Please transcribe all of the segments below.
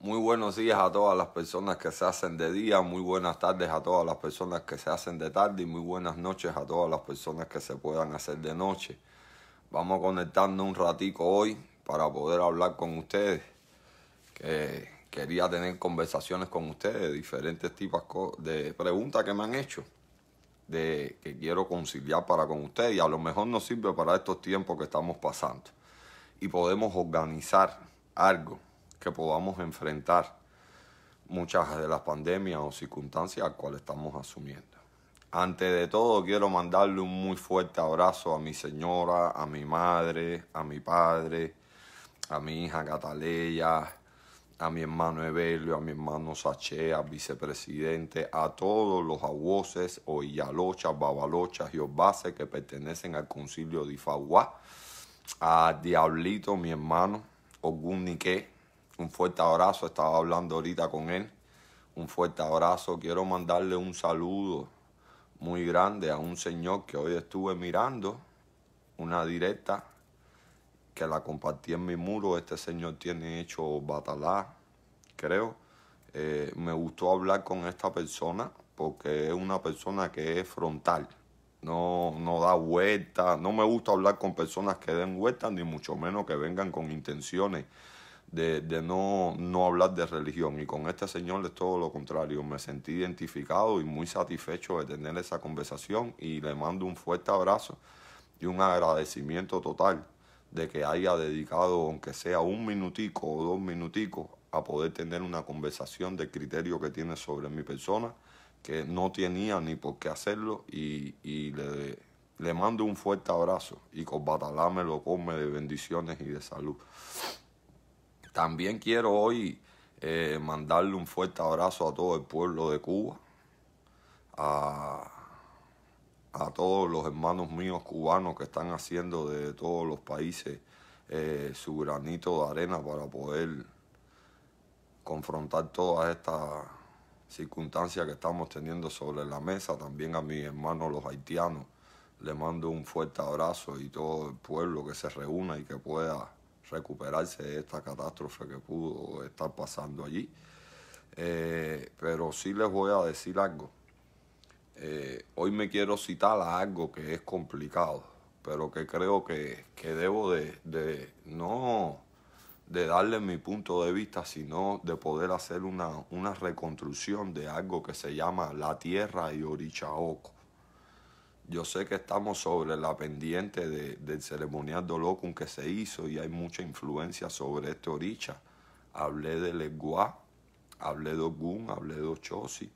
Muy buenos días a todas las personas que se hacen de día, muy buenas tardes a todas las personas que se hacen de tarde y muy buenas noches a todas las personas que se puedan hacer de noche. Vamos conectando un ratico hoy para poder hablar con ustedes. quería tener conversaciones con ustedes, diferentes tipos de preguntas que me han hecho, de que quiero conciliar para con ustedes y a lo mejor nos sirve para estos tiempos que estamos pasando. Y podemos organizar algo que podamos enfrentar muchas de las pandemias o circunstancias a las cuales estamos asumiendo. Antes de todo, quiero mandarle un muy fuerte abrazo a mi señora, a mi madre, a mi padre, a mi hija Cataleya, a mi hermano Evelio, a mi hermano Sachea, vicepresidente, a todos los o yalochas, babalochas y obases que pertenecen al concilio de Ifaguá, a Diablito, mi hermano, Ogunique, un fuerte abrazo, estaba hablando ahorita con él, un fuerte abrazo, quiero mandarle un saludo muy grande a un señor que hoy estuve mirando, una directa que la compartí en mi muro, este señor tiene hecho batalá, creo. Eh, me gustó hablar con esta persona porque es una persona que es frontal, no, da vuelta, no me gusta hablar con personas que den vueltas, ni mucho menos que vengan con intenciones de, no, no hablar de religión. Y con este señor es todo lo contrario. Me sentí identificado y muy satisfecho de tener esa conversación y le mando un fuerte abrazo y un agradecimiento total de que haya dedicado, aunque sea un minutico o dos minuticos, a poder tener una conversación de criterio que tiene sobre mi persona, que no tenía ni por qué hacerlo y, le, le mando un fuerte abrazo y con Batalá me lo come de bendiciones y de salud. También quiero hoy eh, mandarle un fuerte abrazo a todo el pueblo de Cuba, a, todos los hermanos míos cubanos que están haciendo de todos los países eh, su granito de arena para poder confrontar todas estas circunstancias que estamos teniendo sobre la mesa. También a mis hermanos los haitianos les mando un fuerte abrazo y todo el pueblo que se reúna y que pueda recuperarse de esta catástrofe que pudo estar pasando allí. Eh, pero sí les voy a decir algo. Eh, hoy me quiero citar a algo que es complicado, pero que creo que, debo de, no de darle mi punto de vista, sino de poder hacer una, una reconstrucción de algo que se llama la tierra y Orichaoco yo sé que estamos sobre la pendiente del ceremonial Dolocum que se hizo y hay mucha influencia sobre este oricha. Hablé de Leguá, hablé de Ogun, hablé de Ochosi.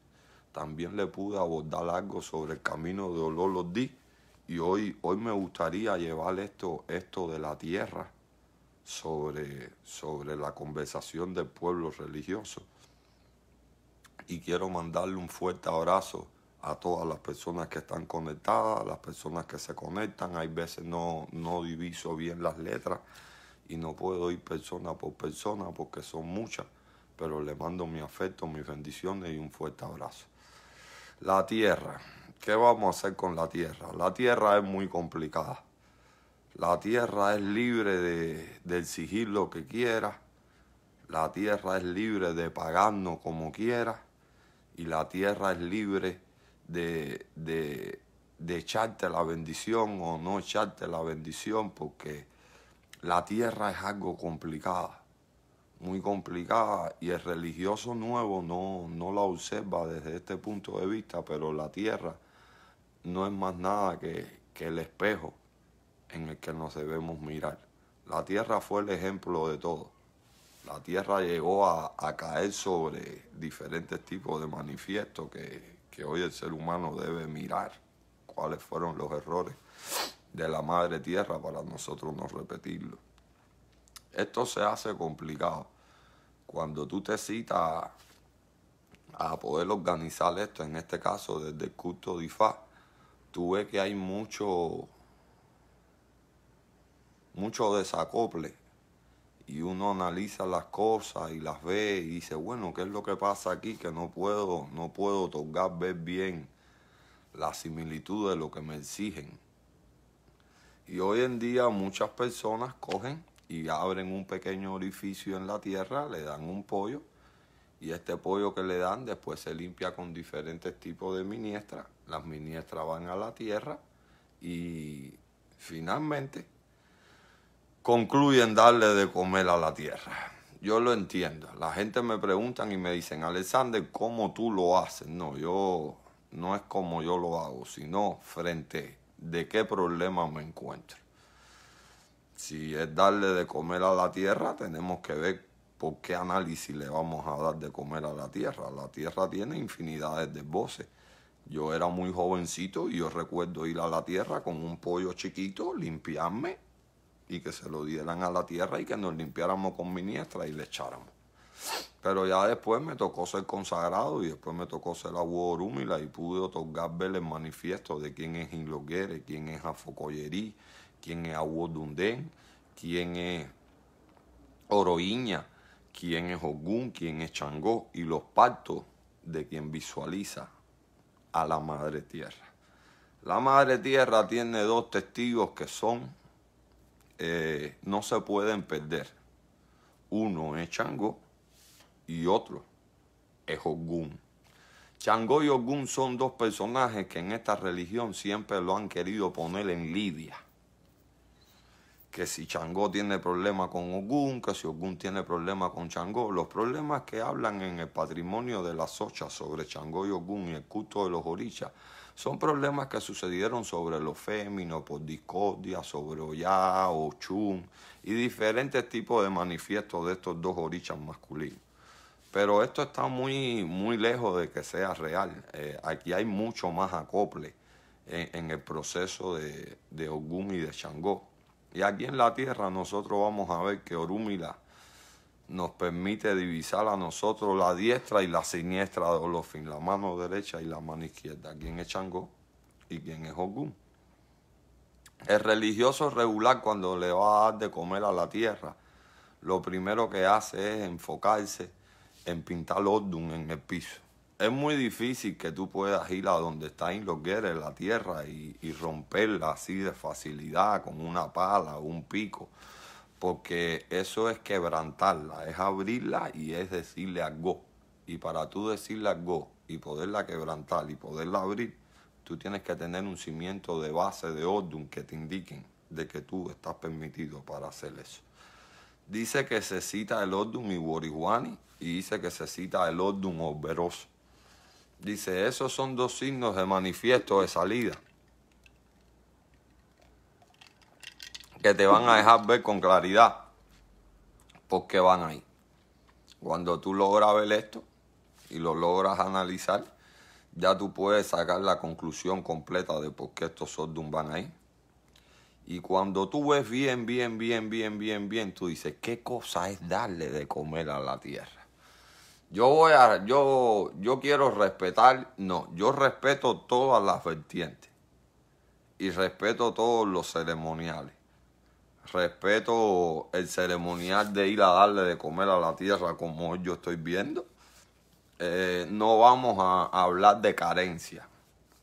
También le pude abordar algo sobre el camino de los Di. Y hoy, hoy me gustaría llevar esto, esto de la tierra sobre, sobre la conversación del pueblo religioso. Y quiero mandarle un fuerte abrazo a todas las personas que están conectadas, a las personas que se conectan. Hay veces no, no diviso bien las letras y no puedo ir persona por persona porque son muchas, pero le mando mi afecto, mis bendiciones y un fuerte abrazo. La tierra. ¿Qué vamos a hacer con la tierra? La tierra es muy complicada. La tierra es libre de, de exigir lo que quiera. La tierra es libre de pagarnos como quiera. Y la tierra es libre de, echarte la bendición o no echarte la bendición, porque la tierra es algo complicada muy complicada y el religioso nuevo no, no, la observa desde este punto de vista, pero la tierra no es más nada que, el espejo en el que nos debemos mirar. La tierra fue el ejemplo de todo. La tierra llegó a, a caer sobre diferentes tipos de manifiestos que que hoy el ser humano debe mirar cuáles fueron los errores de la madre tierra para nosotros no repetirlo. Esto se hace complicado cuando tú te citas a poder organizar esto, en este caso desde el culto de tú ves que hay mucho, mucho desacople y uno analiza las cosas y las ve y dice, bueno, ¿qué es lo que pasa aquí? Que no puedo, no puedo tocar, ver bien la similitud de lo que me exigen. Y hoy en día muchas personas cogen y abren un pequeño orificio en la tierra, le dan un pollo y este pollo que le dan después se limpia con diferentes tipos de miniestras. Las miniestras van a la tierra y finalmente concluyen darle de comer a la tierra. Yo lo entiendo. La gente me pregunta y me dicen, Alexander, ¿cómo tú lo haces? No, yo no es como yo lo hago, sino frente de qué problema me encuentro. Si es darle de comer a la tierra, tenemos que ver por qué análisis le vamos a dar de comer a la tierra. La tierra tiene infinidades de voces. Yo era muy jovencito y yo recuerdo ir a la tierra con un pollo chiquito, limpiarme y que se lo dieran a la tierra y que nos limpiáramos con miniestra y le echáramos. Pero ya después me tocó ser consagrado y después me tocó ser la y pude otorgar ver el manifiesto de quién es Inloguere, quién es Afocoyerí, quién es Aguodundén, quién es Oroiña, quién es Ogún, quién es Changó y los pactos de quien visualiza a la Madre Tierra. La Madre Tierra tiene dos testigos que son eh, no se pueden perder. Uno es Chango y otro es Ogún. Chango y Ogún son dos personajes que en esta religión siempre lo han querido poner en lidia. Que si Chango tiene problema con Ogún, que si Ogún tiene problema con Chango, los problemas que hablan en el patrimonio de las ochas sobre Chango y Ogún y el culto de los orichas son problemas que sucedieron sobre los féminos, por discordia, sobre o Chum y diferentes tipos de manifiestos de estos dos orichas masculinos. Pero esto está muy, muy lejos de que sea real. Eh, aquí hay mucho más acople en, el proceso de, de y de Changó. Y aquí en la tierra nosotros vamos a ver que Orumila, nos permite divisar a nosotros la diestra y la siniestra de Olofin, la mano derecha y la mano izquierda, quién es Changó y quién es Ogún. El religioso regular cuando le va a dar de comer a la tierra, lo primero que hace es enfocarse en pintar en el piso. Es muy difícil que tú puedas ir a donde está Inloguer, la tierra, y, y romperla así de facilidad con una pala o un pico porque eso es quebrantarla, es abrirla y es decirle a go. Y para tú decirle a go y poderla quebrantar y poderla abrir, tú tienes que tener un cimiento de base de orden que te indiquen de que tú estás permitido para hacer eso. Dice que se cita el ordum y y dice que se cita el ordum oberoso. Dice, esos son dos signos de manifiesto de salida. que te van a dejar ver con claridad por qué van ahí. Cuando tú logras ver esto y lo logras analizar, ya tú puedes sacar la conclusión completa de por qué estos sordos van ahí. Y cuando tú ves bien, bien, bien, bien, bien, bien, tú dices, ¿qué cosa es darle de comer a la tierra? Yo voy a, yo, yo quiero respetar, no, yo respeto todas las vertientes y respeto todos los ceremoniales respeto el ceremonial de ir a darle de comer a la tierra como yo estoy viendo. Eh, no vamos a hablar de carencia,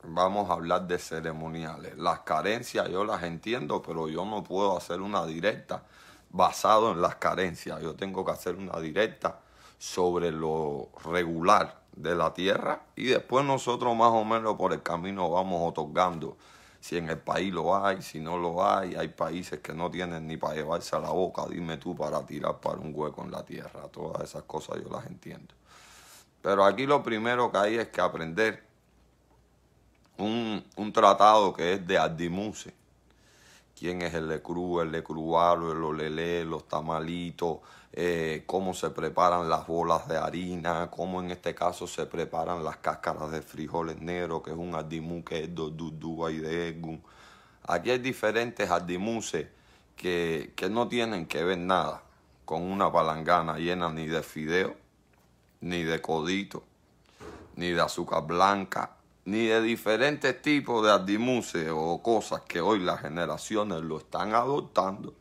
vamos a hablar de ceremoniales. Las carencias yo las entiendo, pero yo no puedo hacer una directa basado en las carencias. Yo tengo que hacer una directa sobre lo regular de la tierra y después nosotros más o menos por el camino vamos otorgando si en el país lo hay, si no lo hay, hay países que no tienen ni para llevarse a la boca, dime tú, para tirar para un hueco en la tierra, todas esas cosas yo las entiendo. Pero aquí lo primero que hay es que aprender un, tratado que es de Adimuse. ¿Quién es el Lecru, el Lecrualo, el Olelé, los tamalitos? Eh, cómo se preparan las bolas de harina, cómo en este caso se preparan las cáscaras de frijoles negros, que es un adimu que es dudúa y de Aquí hay diferentes adimuses que, no tienen que ver nada con una palangana llena ni de fideo, ni de codito, ni de azúcar blanca, ni de diferentes tipos de adimuses o cosas que hoy las generaciones lo están adoptando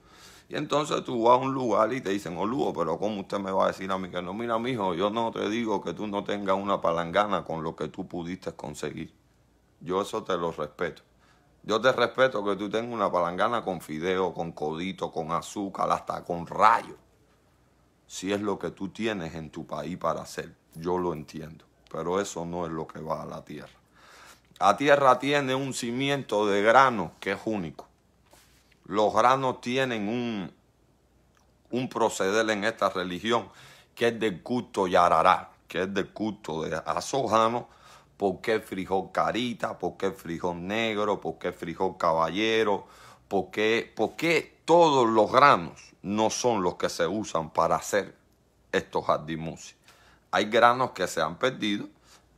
y entonces tú vas a un lugar y te dicen, oh Lugo, pero ¿cómo usted me va a decir a mí que no? Mira, mijo, yo no te digo que tú no tengas una palangana con lo que tú pudiste conseguir. Yo eso te lo respeto. Yo te respeto que tú tengas una palangana con fideo, con codito, con azúcar, hasta con rayo. Si es lo que tú tienes en tu país para hacer, yo lo entiendo. Pero eso no es lo que va a la tierra. La tierra tiene un cimiento de grano que es único los granos tienen un, un proceder en esta religión que es del culto Yarará, que es del culto de Azojano, porque qué frijol carita, porque qué frijol negro, porque qué frijol caballero, porque, porque todos los granos no son los que se usan para hacer estos jardimusi. Hay granos que se han perdido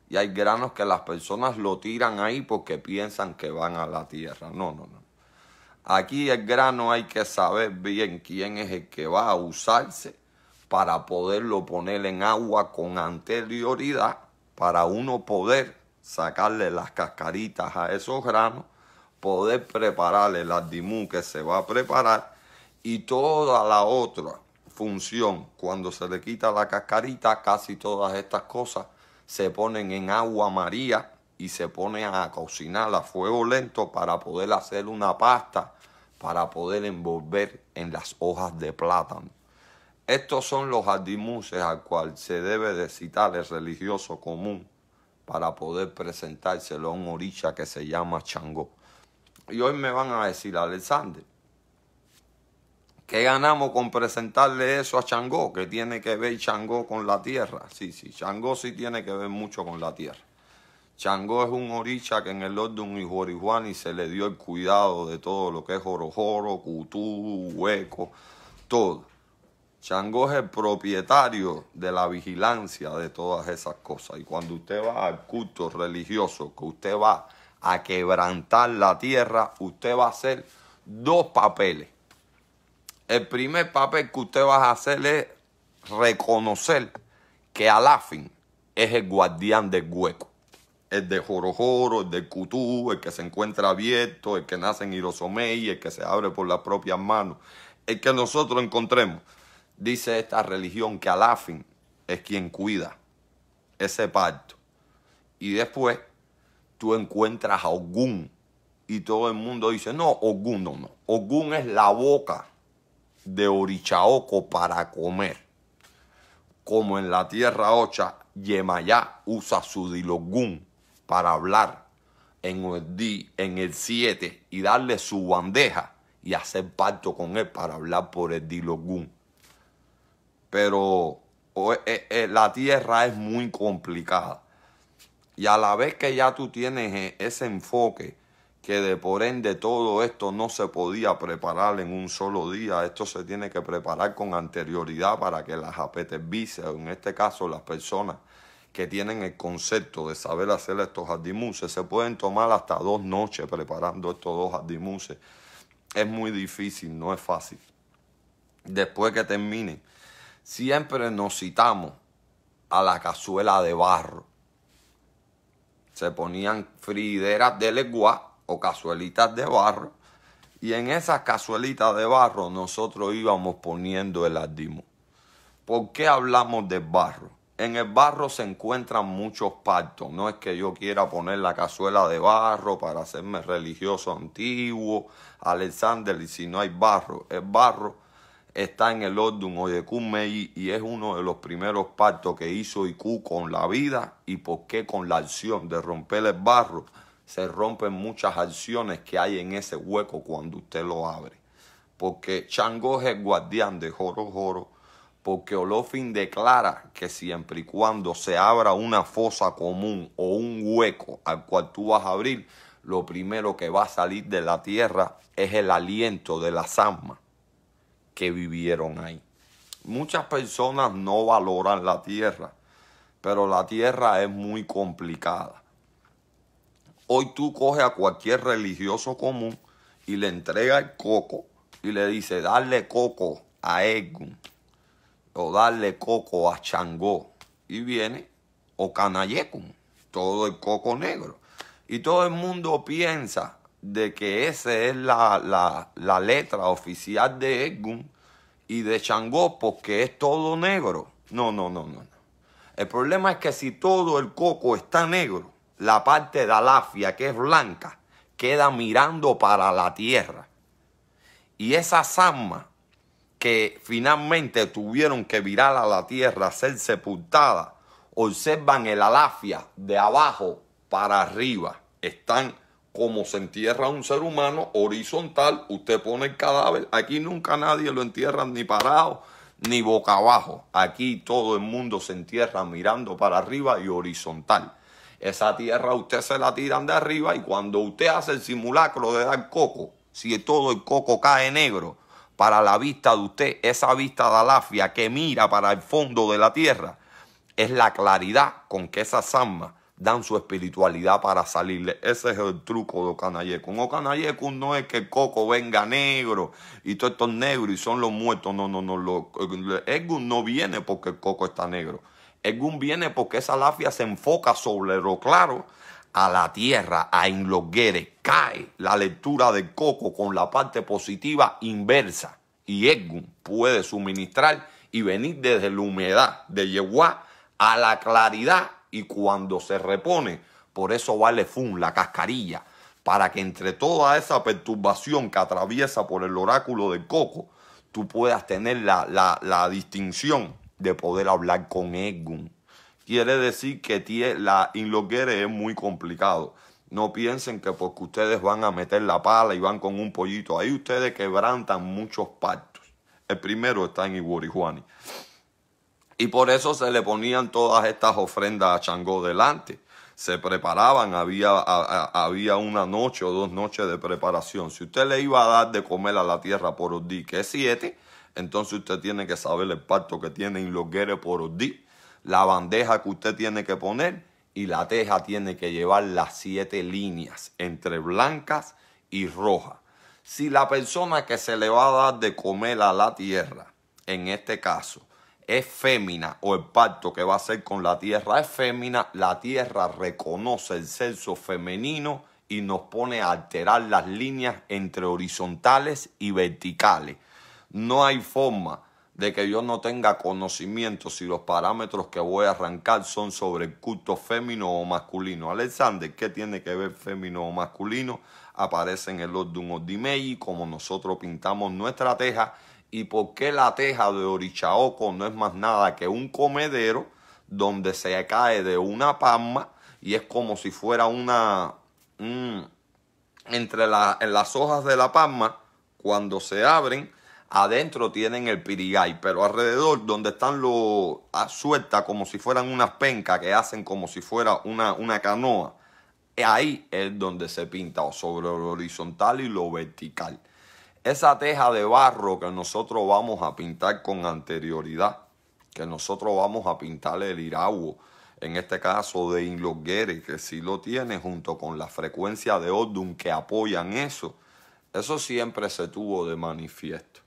y hay granos que las personas lo tiran ahí porque piensan que van a la tierra. No, no, no. Aquí el grano hay que saber bien quién es el que va a usarse para poderlo poner en agua con anterioridad, para uno poder sacarle las cascaritas a esos granos, poder prepararle las dimu que se va a preparar y toda la otra función, cuando se le quita la cascarita, casi todas estas cosas se ponen en agua maría y se pone a cocinar a fuego lento para poder hacer una pasta, para poder envolver en las hojas de plátano. Estos son los adimuses al cual se debe de citar el religioso común para poder presentárselo a un orisha que se llama Changó. Y hoy me van a decir, Alexander, ¿qué ganamos con presentarle eso a Changó? Que tiene que ver Changó con la tierra. Sí, sí, Changó sí tiene que ver mucho con la tierra. Changó es un oricha que en el un y se le dio el cuidado de todo lo que es orojoro, Cutú, Hueco, todo. Changó es el propietario de la vigilancia de todas esas cosas. Y cuando usted va al culto religioso, que usted va a quebrantar la tierra, usted va a hacer dos papeles. El primer papel que usted va a hacer es reconocer que Alafin es el guardián del hueco el de Jorojoro, el de Cutú, el que se encuentra abierto, el que nace en Irosomei, el que se abre por las propias manos, el que nosotros encontremos. Dice esta religión que Alafin es quien cuida ese parto. Y después tú encuentras a Ogún y todo el mundo dice, no, Ogún no, no. Ogún es la boca de Orichaoco para comer. Como en la tierra ocha, Yemayá usa su dilogún para hablar en el, en 7 y darle su bandeja y hacer pacto con él para hablar por el Dilogún. Pero eh, eh, eh, la tierra es muy complicada. Y a la vez que ya tú tienes ese enfoque, que de por ende todo esto no se podía preparar en un solo día, esto se tiene que preparar con anterioridad para que las o en este caso las personas que tienen el concepto de saber hacer estos adimuses se pueden tomar hasta dos noches preparando estos dos adimuses. Es muy difícil, no es fácil. Después que terminen, siempre nos citamos a la cazuela de barro. Se ponían frideras de legua o cazuelitas de barro. Y en esas cazuelitas de barro nosotros íbamos poniendo el adimus. ¿Por qué hablamos de barro? En el barro se encuentran muchos pactos. No es que yo quiera poner la cazuela de barro para hacerme religioso antiguo, Alexander, y si no hay barro, el barro está en el de Oyekumei y es uno de los primeros pactos que hizo Iku con la vida y por qué con la acción de romper el barro se rompen muchas acciones que hay en ese hueco cuando usted lo abre. Porque Chango es guardián de Joro Joro porque Olofin declara que siempre y cuando se abra una fosa común o un hueco al cual tú vas a abrir, lo primero que va a salir de la tierra es el aliento de las almas que vivieron ahí. Muchas personas no valoran la tierra, pero la tierra es muy complicada. Hoy tú coges a cualquier religioso común y le entrega el coco y le dice, darle coco a Egun o darle coco a Changó. Y viene o Canayecum, todo el coco negro. Y todo el mundo piensa de que esa es la, letra oficial de Egum y de Changó porque es todo negro. No, no, no, no. El problema es que si todo el coco está negro, la parte de Alafia, que es blanca, queda mirando para la tierra. Y esa zama que finalmente tuvieron que virar a la tierra, ser sepultada. observan el alafia de abajo para arriba. Están como se entierra un ser humano horizontal, usted pone el cadáver. Aquí nunca nadie lo entierra ni parado ni boca abajo. Aquí todo el mundo se entierra mirando para arriba y horizontal. Esa tierra usted se la tiran de arriba y cuando usted hace el simulacro de dar coco, si todo el coco cae negro, para la vista de usted, esa vista de alafia que mira para el fondo de la tierra, es la claridad con que esas almas dan su espiritualidad para salirle. Ese es el truco de Ocanayekun. Ocanayekun no es que el coco venga negro y todos estos negros y son los muertos. No, no, no. Lo, no viene porque el coco está negro. Ergun viene porque esa lafia se enfoca sobre lo claro a la tierra, a enlogue Cae la lectura de Coco con la parte positiva inversa. Y Edgun puede suministrar y venir desde la humedad de Yehuá a la claridad y cuando se repone, por eso vale Fun, la cascarilla, para que entre toda esa perturbación que atraviesa por el oráculo de Coco, tú puedas tener la, la distinción de poder hablar con Edgun quiere decir que la inloquere es muy complicado. No piensen que porque ustedes van a meter la pala y van con un pollito. Ahí ustedes quebrantan muchos pactos. El primero está en Iborijuani. Y por eso se le ponían todas estas ofrendas a Changó delante. Se preparaban, había, había una noche o dos noches de preparación. Si usted le iba a dar de comer a la tierra por odi que es siete, entonces usted tiene que saber el pacto que tiene Inloguere por odi la bandeja que usted tiene que poner y la teja tiene que llevar las siete líneas entre blancas y rojas. Si la persona que se le va a dar de comer a la tierra, en este caso, es fémina o el pacto que va a hacer con la tierra es fémina, la tierra reconoce el sexo femenino y nos pone a alterar las líneas entre horizontales y verticales. No hay forma de que yo no tenga conocimiento si los parámetros que voy a arrancar son sobre el culto fémino o masculino. Alexander, ¿qué tiene que ver fémino o masculino? Aparece en el Ordum Ordimei, como nosotros pintamos nuestra teja, y por qué la teja de Orichaoco no es más nada que un comedero donde se cae de una palma y es como si fuera una... entre en las hojas de la palma, cuando se abren, Adentro tienen el pirigay, pero alrededor donde están los ah, sueltas como si fueran unas pencas que hacen como si fuera una, una canoa. Ahí es donde se pinta, sobre lo horizontal y lo vertical. Esa teja de barro que nosotros vamos a pintar con anterioridad, que nosotros vamos a pintar el iragua en este caso de Inloguerre, que sí lo tiene, junto con la frecuencia de Odum que apoyan eso, eso siempre se tuvo de manifiesto.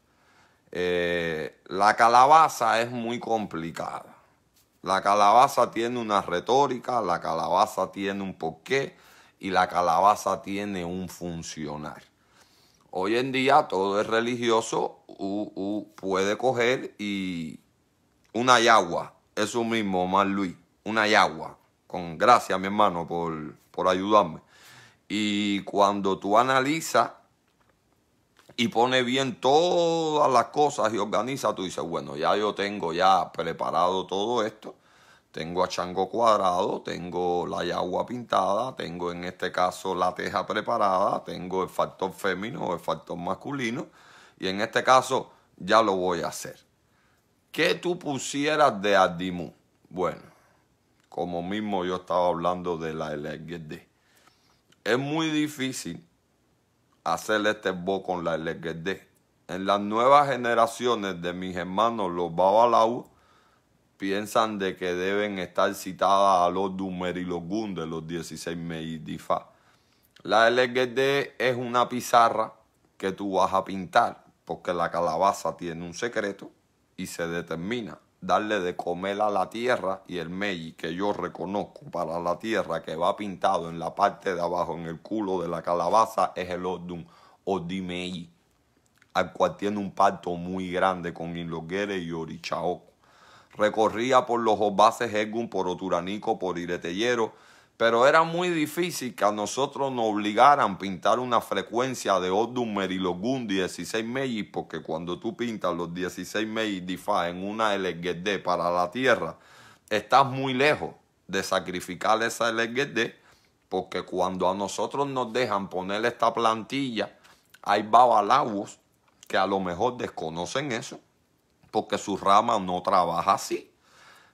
Eh, la calabaza es muy complicada. La calabaza tiene una retórica, la calabaza tiene un porqué y la calabaza tiene un funcionar. Hoy en día todo es religioso, puede coger y una yagua, eso mismo, Omar Luis, una yagua. Con gracias, mi hermano, por, por ayudarme. Y cuando tú analizas y pone bien todas las cosas y organiza, tú dices, bueno, ya yo tengo ya preparado todo esto. Tengo a chango cuadrado, tengo la yagua pintada, tengo en este caso la teja preparada, tengo el factor femenino o el factor masculino. Y en este caso ya lo voy a hacer. ¿Qué tú pusieras de Adimu? Bueno, como mismo yo estaba hablando de la LGD. Es muy difícil hacer este con la LGD. En las nuevas generaciones de mis hermanos, los Babalau, piensan de que deben estar citadas a los Dumer y los de los 16 Meidifa. La LGD es una pizarra que tú vas a pintar, porque la calabaza tiene un secreto y se determina darle de comer a la tierra y el meji que yo reconozco para la tierra que va pintado en la parte de abajo, en el culo de la calabaza, es el Odum, Odimei, al cual tiene un pacto muy grande con Inloguere y Orichao. Recorría por los obases Egun, por Oturanico, por Iretellero, pero era muy difícil que a nosotros nos obligaran a pintar una frecuencia de Odum Merilogun 16 Meiji, porque cuando tú pintas los 16 meses Difa en una LGD para la Tierra, estás muy lejos de sacrificar esa LGD, porque cuando a nosotros nos dejan poner esta plantilla, hay babalawos que a lo mejor desconocen eso, porque su rama no trabaja así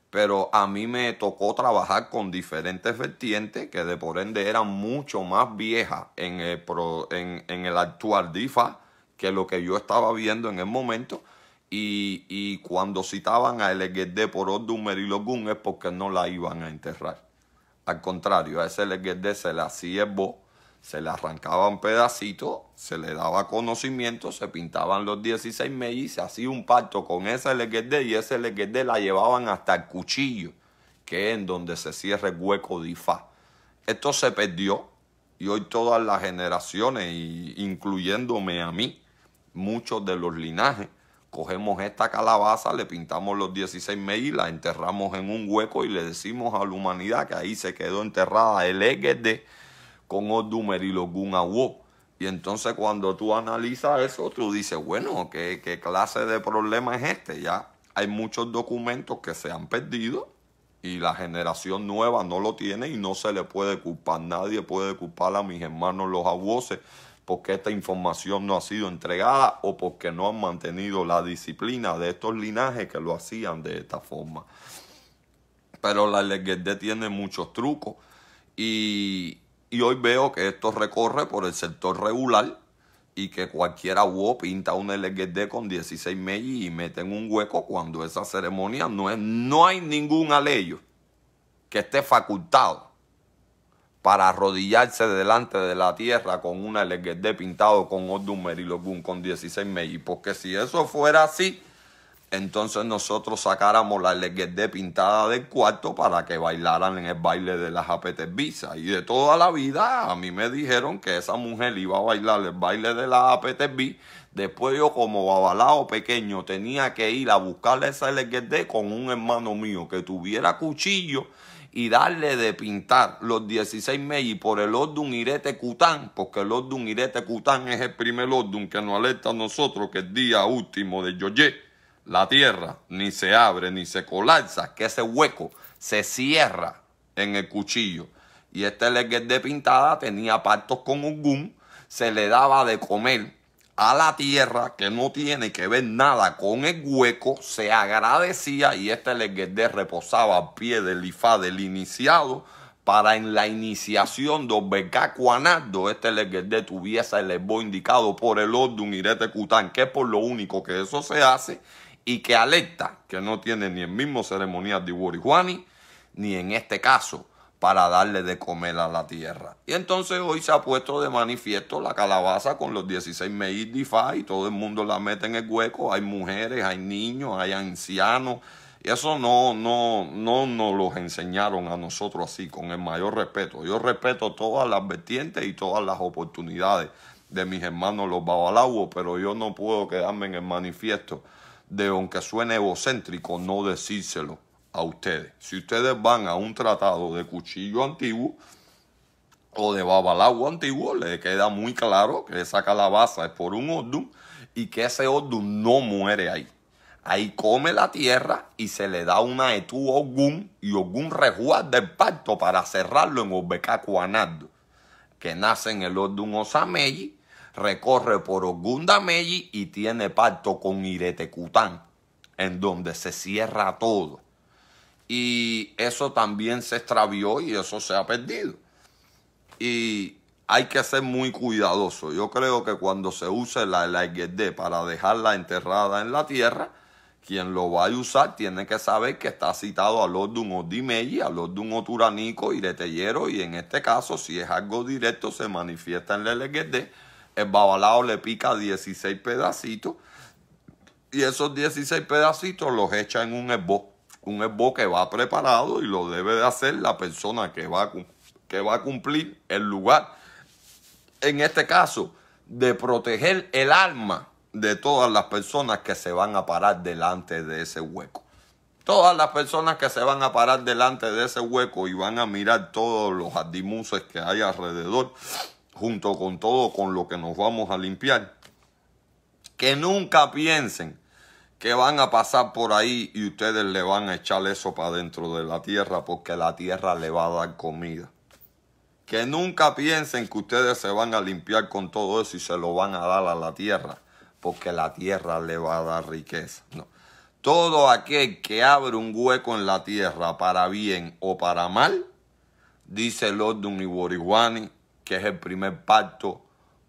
pero a mí me tocó trabajar con diferentes vertientes que de por ende eran mucho más viejas en el, actual DIFA que lo que yo estaba viendo en el momento. Y, cuando citaban a LGD por y Merilogun es porque no la iban a enterrar. Al contrario, a ese LGD se la siervo se le arrancaba un pedacito, se le daba conocimiento, se pintaban los 16 y se hacía un pacto con esa LGD y esa LGD la llevaban hasta el cuchillo, que es en donde se cierra el hueco de Ifá. Esto se perdió y hoy todas las generaciones, incluyéndome a mí, muchos de los linajes, cogemos esta calabaza, le pintamos los 16 y la enterramos en un hueco y le decimos a la humanidad que ahí se quedó enterrada el LGD con y los Awop. Y entonces cuando tú analizas eso, tú dices, bueno, ¿qué, clase de problema es este? Ya hay muchos documentos que se han perdido y la generación nueva no lo tiene y no se le puede culpar. Nadie puede culpar a mis hermanos los abuoses porque esta información no ha sido entregada o porque no han mantenido la disciplina de estos linajes que lo hacían de esta forma. Pero la Leguerde tiene muchos trucos y, y hoy veo que esto recorre por el sector regular y que cualquiera UO pinta un LGD con 16 mellis y en un hueco cuando esa ceremonia no es. No hay ningún aleyo que esté facultado para arrodillarse delante de la tierra con una LGD pintado con Ordum logun con 16 mellis. Porque si eso fuera así, entonces nosotros sacáramos la de pintada del cuarto para que bailaran en el baile de las apetes Y de toda la vida a mí me dijeron que esa mujer iba a bailar el baile de las apetes Después yo como babalao pequeño tenía que ir a buscarle esa leguete con un hermano mío que tuviera cuchillo y darle de pintar los 16 meses por el Ordun Irete Cután, porque el Ordun Irete Cután es el primer Ordun que nos alerta a nosotros que es el día último de Yoyé la tierra ni se abre ni se colapsa, que ese hueco se cierra en el cuchillo. Y este Leguedé pintada tenía pactos con un gum, se le daba de comer a la tierra que no tiene que ver nada con el hueco, se agradecía y este Leguedé reposaba al pie del ifá del iniciado para en la iniciación de Obeca Cuanardo, este leguerde tuviese el esbo indicado por el orden Irete Cután, que es por lo único que eso se hace, y que alerta que no tiene ni el mismo ceremonial de Juani, ni en este caso para darle de comer a la tierra. Y entonces hoy se ha puesto de manifiesto la calabaza con los 16 meis y todo el mundo la mete en el hueco. Hay mujeres, hay niños, hay ancianos. Y eso no, no, no nos los enseñaron a nosotros así, con el mayor respeto. Yo respeto todas las vertientes y todas las oportunidades de mis hermanos los babalawos, pero yo no puedo quedarme en el manifiesto de aunque suene egocéntrico, no decírselo a ustedes. Si ustedes van a un tratado de cuchillo antiguo o de babalagua antiguo, le queda muy claro que esa calabaza es por un ordum y que ese ordum no muere ahí. Ahí come la tierra y se le da una etu ogún y ogun resguarda del pacto para cerrarlo en Orbeca-Cuanardo, que nace en el ordum Osameyi recorre por Ogundameji y tiene pacto con Iretecután, en donde se cierra todo. Y eso también se extravió y eso se ha perdido. Y hay que ser muy cuidadoso. Yo creo que cuando se use la, la para dejarla enterrada en la tierra, quien lo vaya a usar tiene que saber que está citado a los de un Odimelli, a los de un Oturanico, Iretellero, y en este caso, si es algo directo, se manifiesta en la LGD el babalao le pica 16 pedacitos y esos 16 pedacitos los echa en un esbo. Un esbo que va preparado y lo debe de hacer la persona que va, que va a cumplir el lugar. En este caso, de proteger el alma de todas las personas que se van a parar delante de ese hueco. Todas las personas que se van a parar delante de ese hueco y van a mirar todos los adimuses que hay alrededor junto con todo con lo que nos vamos a limpiar, que nunca piensen que van a pasar por ahí y ustedes le van a echar eso para dentro de la tierra porque la tierra le va a dar comida. Que nunca piensen que ustedes se van a limpiar con todo eso y se lo van a dar a la tierra porque la tierra le va a dar riqueza. Todo aquel que abre un hueco en la tierra para bien o para mal, dice Lord Uniboriwani, que es el primer pacto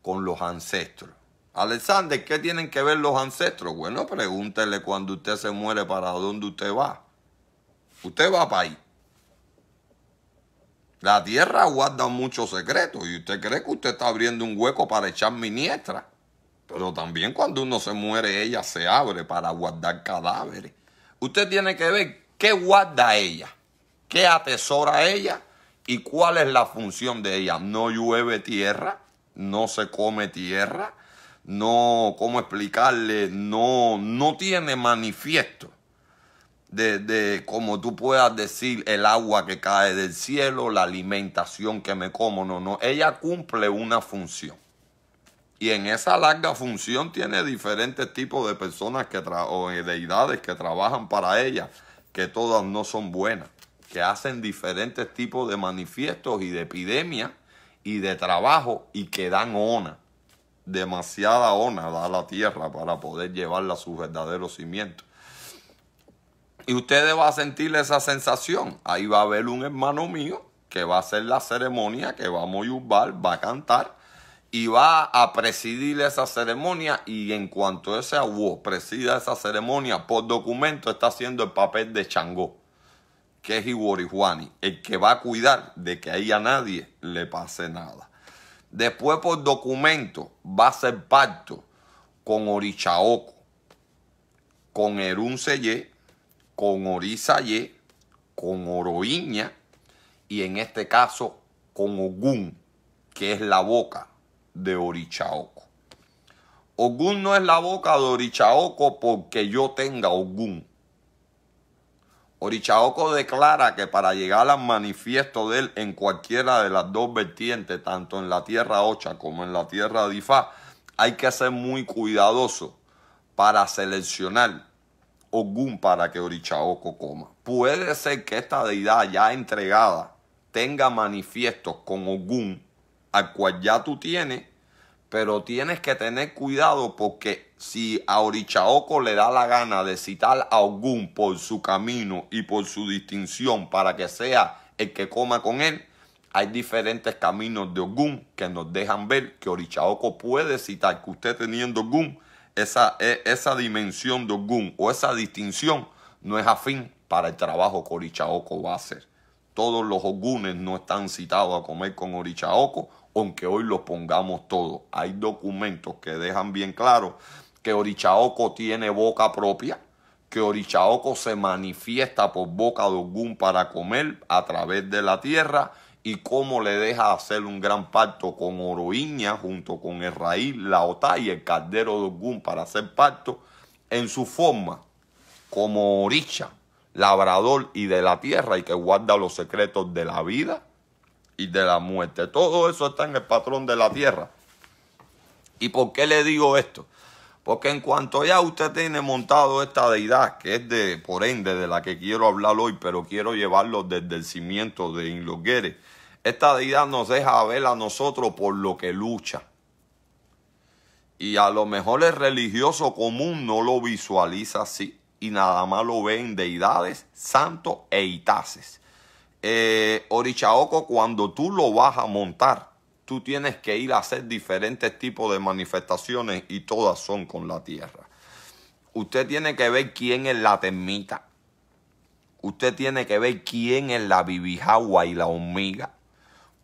con los ancestros. Alexander, ¿qué tienen que ver los ancestros? Bueno, pregúntele cuando usted se muere para dónde usted va. Usted va para ahí. La tierra guarda muchos secretos y usted cree que usted está abriendo un hueco para echar miniestras. Pero también cuando uno se muere, ella se abre para guardar cadáveres. Usted tiene que ver qué guarda ella, qué atesora ella ¿Y cuál es la función de ella? No llueve tierra, no se come tierra, no, ¿cómo explicarle? No, no tiene manifiesto de, como tú puedas decir el agua que cae del cielo, la alimentación que me como, no, no. Ella cumple una función. Y en esa larga función tiene diferentes tipos de personas que o deidades que trabajan para ella, que todas no son buenas que hacen diferentes tipos de manifiestos y de epidemias y de trabajo y que dan ona, demasiada ona da la tierra para poder llevarla a sus verdaderos cimientos. Y ustedes van a sentir esa sensación. Ahí va a haber un hermano mío que va a hacer la ceremonia, que va a moyubar, va a cantar y va a presidir esa ceremonia y en cuanto ese abuelo presida esa ceremonia por documento está haciendo el papel de Changó que es Juani, el que va a cuidar de que ahí a nadie le pase nada. Después por documento va a ser pacto con Orichaoco, con Erun con Orizaye, con Oroiña y en este caso con Ogún, que es la boca de Orichaoco. Ogún no es la boca de Orichaoco porque yo tenga Ogún. Orichaoco declara que para llegar al manifiesto de él en cualquiera de las dos vertientes, tanto en la tierra Ocha como en la tierra Difá, hay que ser muy cuidadoso para seleccionar Ogún para que Orichaoco coma. Puede ser que esta deidad ya entregada tenga manifiestos con Ogún, al cual ya tú tienes pero tienes que tener cuidado porque si a le da la gana de citar a Ogún por su camino y por su distinción para que sea el que coma con él, hay diferentes caminos de Ogún que nos dejan ver que Orichaoco puede citar que usted teniendo Ogún, esa, e, esa dimensión de Ogún o esa distinción no es afín para el trabajo que Orichaoco va a hacer. Todos los Ogunes no están citados a comer con Orichaoco que hoy lo pongamos todo. Hay documentos que dejan bien claro que Orichaoco tiene boca propia, que Orichaoco se manifiesta por boca de Ogún para comer a través de la tierra y cómo le deja hacer un gran pacto con Oroiña junto con raíz, la Otá y el Caldero de Ogún para hacer pacto en su forma como Oricha, labrador y de la tierra y que guarda los secretos de la vida y de la muerte. Todo eso está en el patrón de la tierra. ¿Y por qué le digo esto? Porque en cuanto ya usted tiene montado esta deidad, que es de, por ende, de la que quiero hablar hoy, pero quiero llevarlo desde el cimiento de Inloguere, esta deidad nos deja ver a nosotros por lo que lucha. Y a lo mejor el religioso común no lo visualiza así y nada más lo ve deidades, santos e itaces eh, Orichaoco, cuando tú lo vas a montar, tú tienes que ir a hacer diferentes tipos de manifestaciones y todas son con la tierra. Usted tiene que ver quién es la termita. Usted tiene que ver quién es la bibijagua y la hormiga.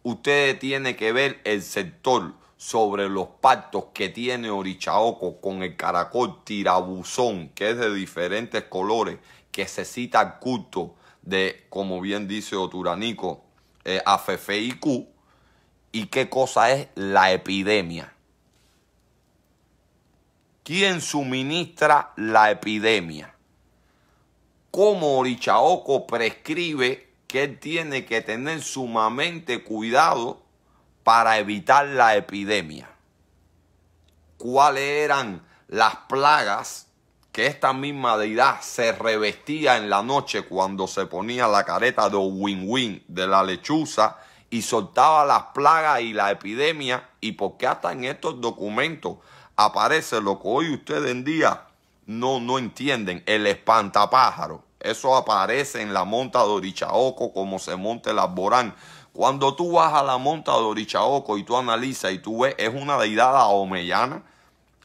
Usted tiene que ver el sector sobre los pactos que tiene Orichaoco con el caracol tirabuzón, que es de diferentes colores, que se cita al culto de, como bien dice Oturanico, eh, AFFIQ y qué cosa es la epidemia. ¿Quién suministra la epidemia? ¿Cómo Orichaoco prescribe que él tiene que tener sumamente cuidado para evitar la epidemia? ¿Cuáles eran las plagas que esta misma deidad se revestía en la noche cuando se ponía la careta de win-win de la lechuza y soltaba las plagas y la epidemia y porque hasta en estos documentos aparece lo que hoy ustedes en día no, no entienden, el espantapájaro. Eso aparece en la monta de Orichaoco como se monte el Alborán. Cuando tú vas a la monta de Orichaoco y tú analizas y tú ves, es una deidad ahomeyana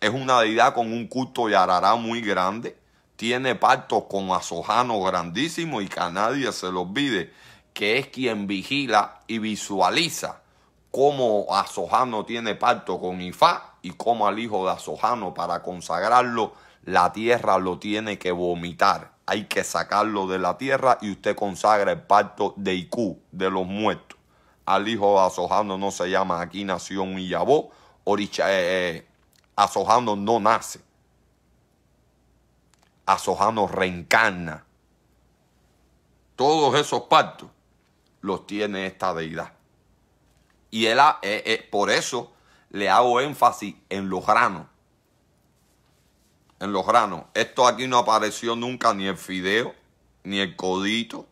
es una deidad con un culto yarará muy grande. Tiene parto con Asojano grandísimo y que a nadie se lo olvide que es quien vigila y visualiza cómo Asojano tiene pacto con Ifá y cómo al hijo de Asojano para consagrarlo la tierra lo tiene que vomitar. Hay que sacarlo de la tierra y usted consagra el pacto de Iku, de los muertos. Al hijo de Asojano no se llama aquí Nación un Yabó, eh, eh, Asojano no nace. Asojano reencarna. Todos esos pactos los tiene esta deidad. Y él eh, eh, por eso le hago énfasis en los granos. En los granos. Esto aquí no apareció nunca ni el fideo, ni el codito,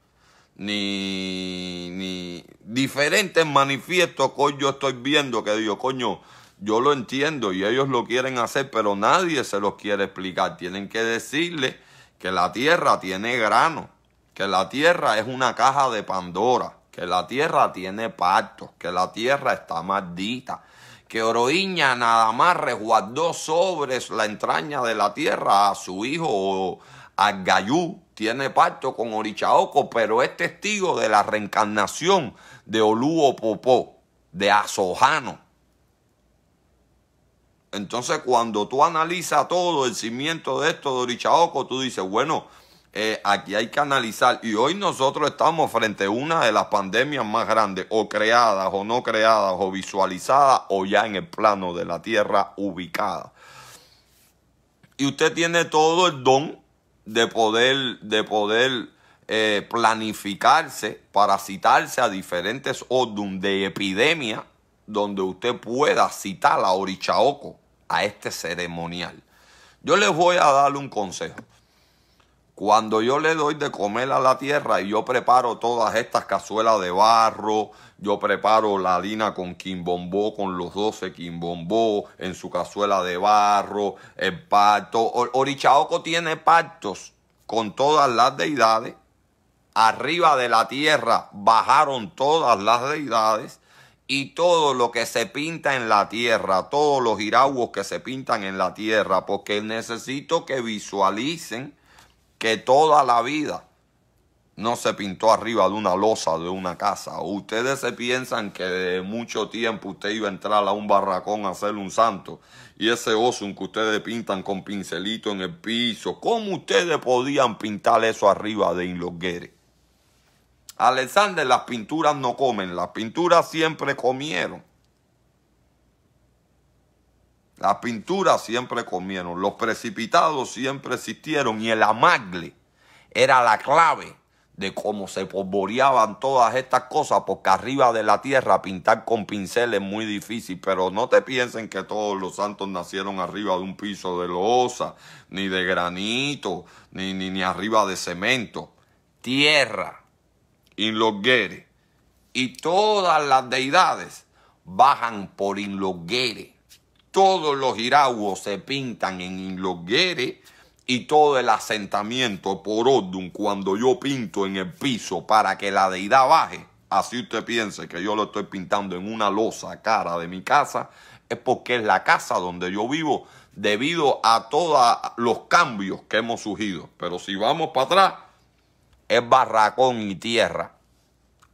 ni, ni diferentes manifiestos que yo estoy viendo que digo, coño, yo lo entiendo y ellos lo quieren hacer, pero nadie se los quiere explicar. Tienen que decirle que la tierra tiene grano, que la tierra es una caja de Pandora, que la tierra tiene pactos, que la tierra está maldita, que Oroiña nada más resguardó sobre la entraña de la tierra a su hijo Gayú. tiene pacto con Orichaoco, pero es testigo de la reencarnación de Oluo Popó, de Azojano, entonces, cuando tú analizas todo el cimiento de esto de Orichaoco, tú dices, bueno, eh, aquí hay que analizar. Y hoy nosotros estamos frente a una de las pandemias más grandes, o creadas, o no creadas, o visualizadas, o ya en el plano de la tierra ubicada. Y usted tiene todo el don de poder, de poder eh, planificarse, parasitarse a diferentes odum de epidemia donde usted pueda citar a Orichaoco a este ceremonial. Yo les voy a darle un consejo. Cuando yo le doy de comer a la tierra y yo preparo todas estas cazuelas de barro, yo preparo la dina con quimbombó, con los 12 quimbombó en su cazuela de barro, el pacto. Orichaoco tiene pactos con todas las deidades. Arriba de la tierra bajaron todas las deidades y todo lo que se pinta en la tierra, todos los iraguos que se pintan en la tierra, porque necesito que visualicen que toda la vida no se pintó arriba de una losa de una casa. Ustedes se piensan que de mucho tiempo usted iba a entrar a un barracón a hacer un santo y ese osum que ustedes pintan con pincelito en el piso. ¿Cómo ustedes podían pintar eso arriba de Inlogueres? Alexander, las pinturas no comen, las pinturas siempre comieron. Las pinturas siempre comieron, los precipitados siempre existieron y el amagle era la clave de cómo se polvoreaban todas estas cosas, porque arriba de la tierra pintar con pinceles es muy difícil, pero no te piensen que todos los santos nacieron arriba de un piso de losa, ni de granito, ni, ni, ni arriba de cemento. Tierra, Inloguere Y todas las deidades bajan por Inloguere. Todos los iraguos se pintan en Inloguere. y todo el asentamiento por Odum cuando yo pinto en el piso para que la deidad baje. Así usted piense que yo lo estoy pintando en una losa cara de mi casa, es porque es la casa donde yo vivo debido a todos los cambios que hemos surgido. Pero si vamos para atrás, es barracón y tierra.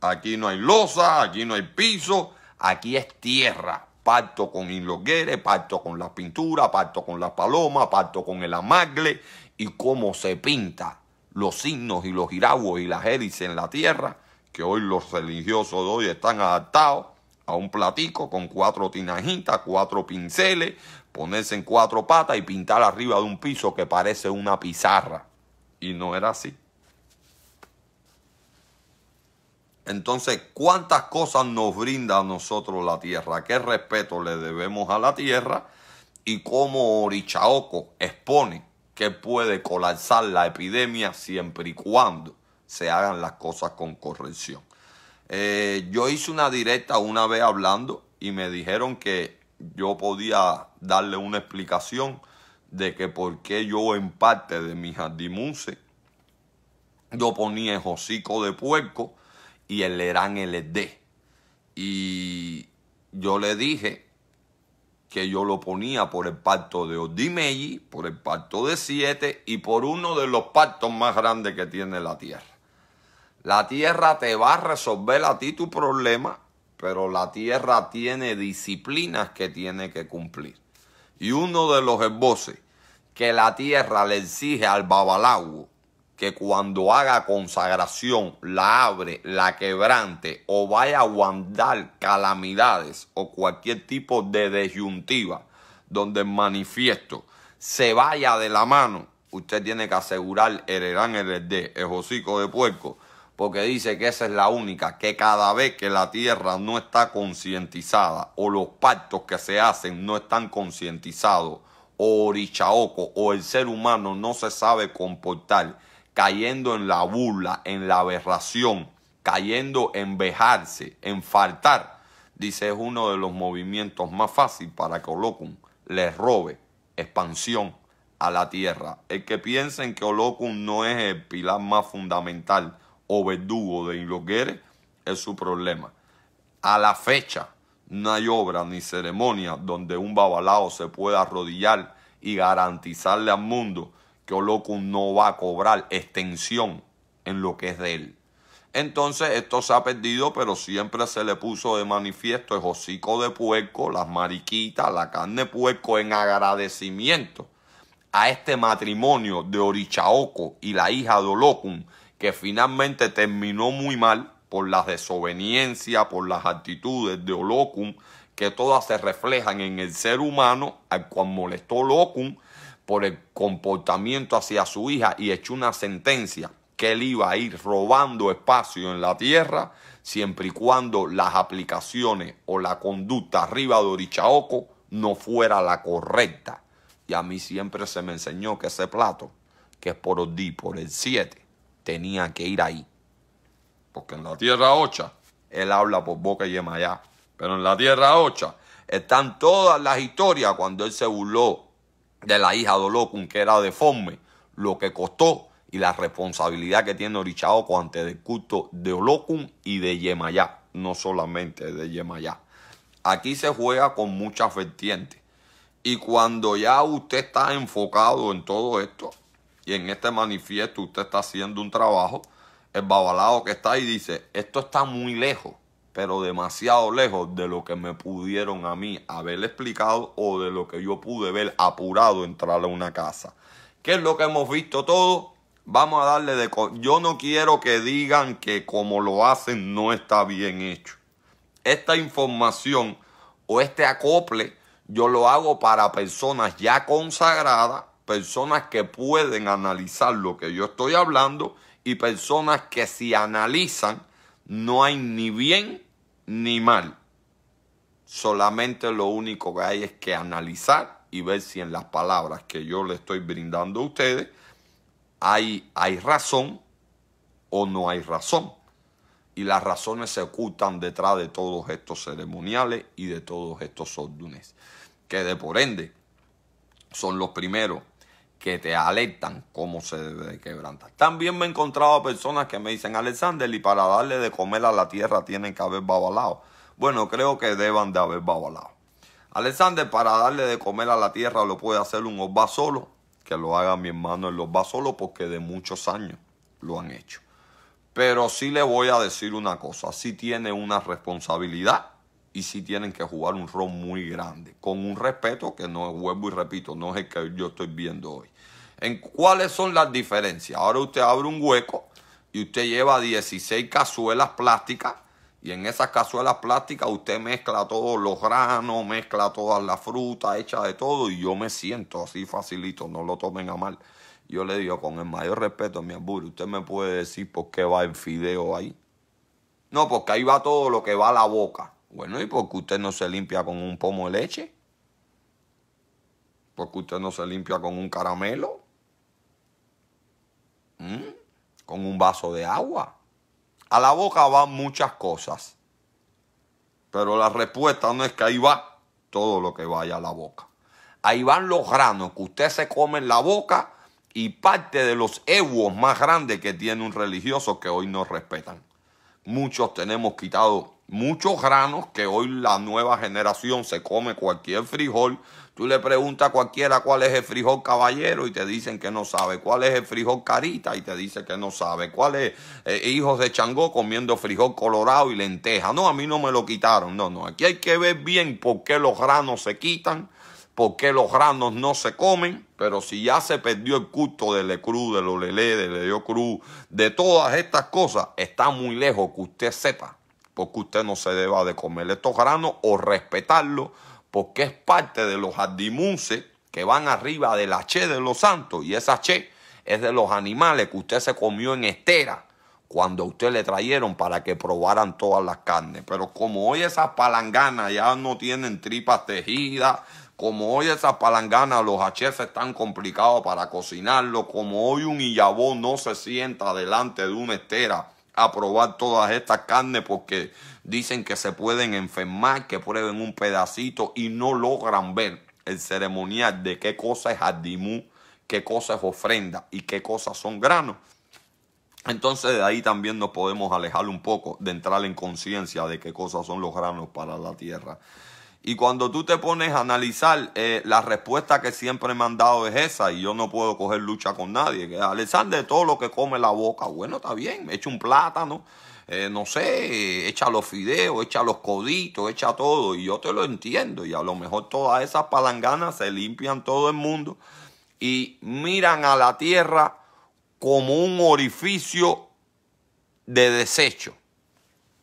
Aquí no hay losa, aquí no hay piso, aquí es tierra. Pacto con Inloguere, pacto con las pinturas, pacto con las palomas, pacto con el amagle y cómo se pinta los signos y los giraguos y las hélices en la tierra, que hoy los religiosos de hoy están adaptados a un platico con cuatro tinajitas, cuatro pinceles, ponerse en cuatro patas y pintar arriba de un piso que parece una pizarra. Y no era así. Entonces, ¿cuántas cosas nos brinda a nosotros la tierra? ¿Qué respeto le debemos a la tierra? Y cómo Orichaoco expone que puede colapsar la epidemia siempre y cuando se hagan las cosas con corrección. Eh, yo hice una directa una vez hablando y me dijeron que yo podía darle una explicación de que por qué yo en parte de mi jardimuse yo ponía el hocico de puerco y el le LD. Y yo le dije que yo lo ponía por el pacto de Odimeyi, por el pacto de Siete y por uno de los pactos más grandes que tiene la Tierra. La Tierra te va a resolver a ti tu problema, pero la Tierra tiene disciplinas que tiene que cumplir. Y uno de los esboces que la Tierra le exige al Babalao que cuando haga consagración la abre, la quebrante o vaya a aguantar calamidades o cualquier tipo de desyuntiva donde manifiesto se vaya de la mano, usted tiene que asegurar el de el hocico de puerco, porque dice que esa es la única, que cada vez que la tierra no está concientizada o los pactos que se hacen no están concientizados o Orichaoco o el ser humano no se sabe comportar cayendo en la burla, en la aberración, cayendo en vejarse, en faltar. Dice, es uno de los movimientos más fáciles para que Olocum le robe expansión a la tierra. El que piensen que Olocum no es el pilar más fundamental o verdugo de Inloguere es su problema. A la fecha, no hay obra ni ceremonia donde un babalao se pueda arrodillar y garantizarle al mundo que Olocum no va a cobrar extensión en lo que es de él. Entonces esto se ha perdido, pero siempre se le puso de manifiesto el hocico de puerco, las mariquitas, la carne de puerco en agradecimiento a este matrimonio de Orichaoco y la hija de Olocum, que finalmente terminó muy mal por las desobediencias, por las actitudes de Olocum, que todas se reflejan en el ser humano al cual molestó Olocum por el comportamiento hacia su hija y echó una sentencia que él iba a ir robando espacio en la tierra siempre y cuando las aplicaciones o la conducta arriba de Orichaoco no fuera la correcta. Y a mí siempre se me enseñó que ese plato, que es por Odí, por el 7, tenía que ir ahí. Porque en la tierra 8, él habla por boca y Maya Pero en la tierra 8 están todas las historias cuando él se burló de la hija de Olocum, que era deforme, lo que costó y la responsabilidad que tiene con ante el culto de Olocum y de Yemayá, no solamente de Yemayá. Aquí se juega con muchas vertientes. Y cuando ya usted está enfocado en todo esto, y en este manifiesto usted está haciendo un trabajo, el babalao que está ahí dice, esto está muy lejos pero demasiado lejos de lo que me pudieron a mí haber explicado o de lo que yo pude ver apurado entrar a una casa. ¿Qué es lo que hemos visto todo? Vamos a darle de... Yo no quiero que digan que como lo hacen no está bien hecho. Esta información o este acople yo lo hago para personas ya consagradas, personas que pueden analizar lo que yo estoy hablando y personas que si analizan no hay ni bien ni mal. Solamente lo único que hay es que analizar y ver si en las palabras que yo le estoy brindando a ustedes hay, hay razón o no hay razón. Y las razones se ocultan detrás de todos estos ceremoniales y de todos estos órdenes, que de por ende son los primeros que te alertan cómo se debe de quebrantar. También me he encontrado personas que me dicen, Alexander, y para darle de comer a la tierra tienen que haber babalado. Bueno, creo que deban de haber babalado. Alexander, para darle de comer a la tierra lo puede hacer un osba solo, que lo haga mi hermano el los va solo porque de muchos años lo han hecho. Pero sí le voy a decir una cosa, sí tiene una responsabilidad y sí tienen que jugar un rol muy grande, con un respeto que no vuelvo y repito, no es el que yo estoy viendo hoy en cuáles son las diferencias. Ahora usted abre un hueco y usted lleva 16 cazuelas plásticas y en esas cazuelas plásticas usted mezcla todos los granos, mezcla todas las frutas, echa de todo y yo me siento así facilito, no lo tomen a mal. Yo le digo con el mayor respeto, mi abuelo, usted me puede decir por qué va el fideo ahí. No, porque ahí va todo lo que va a la boca. Bueno, ¿y por qué usted no se limpia con un pomo de leche? ¿Por qué usted no se limpia con un caramelo? Mm, con un vaso de agua. A la boca van muchas cosas, pero la respuesta no es que ahí va todo lo que vaya a la boca. Ahí van los granos que usted se come en la boca y parte de los egos más grandes que tiene un religioso que hoy no respetan. Muchos tenemos quitado muchos granos que hoy la nueva generación se come cualquier frijol. Tú le preguntas a cualquiera cuál es el frijol caballero y te dicen que no sabe. ¿Cuál es el frijol carita? Y te dice que no sabe. ¿Cuál es eh, hijos de changó comiendo frijol colorado y lenteja? No, a mí no me lo quitaron. No, no. Aquí hay que ver bien por qué los granos se quitan, por qué los granos no se comen. Pero si ya se perdió el culto de Lecru, de de de dio Cruz, de todas estas cosas, está muy lejos que usted sepa porque usted no se deba de comer estos granos o respetarlo porque es parte de los adimunces que van arriba de la che de los santos, y esa che es de los animales que usted se comió en estera cuando usted le trajeron para que probaran todas las carnes. Pero como hoy esas palanganas ya no tienen tripas tejidas, como hoy esas palanganas, los hachés están complicados para cocinarlo, como hoy un illabón no se sienta delante de una estera a probar todas estas carnes porque dicen que se pueden enfermar, que prueben un pedacito y no logran ver el ceremonial de qué cosa es adimú, qué cosa es ofrenda y qué cosas son granos. Entonces de ahí también nos podemos alejar un poco de entrar en conciencia de qué cosas son los granos para la tierra. Y cuando tú te pones a analizar, eh, la respuesta que siempre me han dado es esa, y yo no puedo coger lucha con nadie. Que de todo lo que come la boca, bueno, está bien, echa un plátano, eh, no sé, echa los fideos, echa los coditos, echa todo, y yo te lo entiendo. Y a lo mejor todas esas palanganas se limpian todo el mundo y miran a la tierra como un orificio de desecho.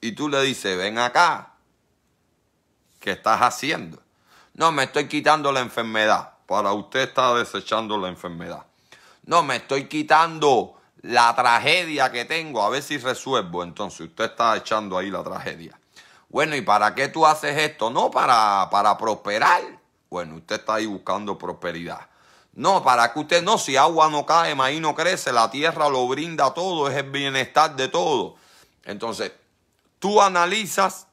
Y tú le dices, ven acá, que estás haciendo. No, me estoy quitando la enfermedad. Para usted está desechando la enfermedad. No, me estoy quitando la tragedia que tengo. A ver si resuelvo. Entonces usted está echando ahí la tragedia. Bueno, ¿y para qué tú haces esto? No, para, para prosperar. Bueno, usted está ahí buscando prosperidad. No, para que usted no, si agua no cae, maíz no crece, la tierra lo brinda todo, es el bienestar de todo. Entonces, tú analizas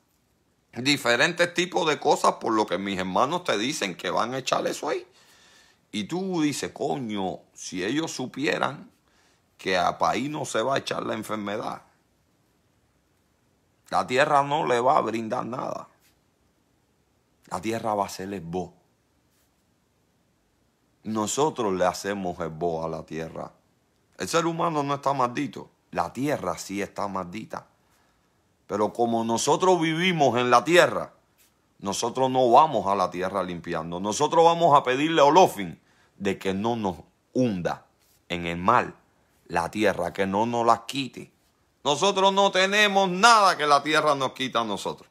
diferentes tipos de cosas por lo que mis hermanos te dicen que van a echar eso ahí. Y tú dices, coño, si ellos supieran que a país no se va a echar la enfermedad, la tierra no le va a brindar nada. La tierra va a ser esbo. Nosotros le hacemos bo a la tierra. El ser humano no está maldito. La tierra sí está maldita. Pero como nosotros vivimos en la tierra, nosotros no vamos a la tierra limpiando. Nosotros vamos a pedirle a Olofin de que no nos hunda en el mal la tierra, que no nos la quite. Nosotros no tenemos nada que la tierra nos quita a nosotros.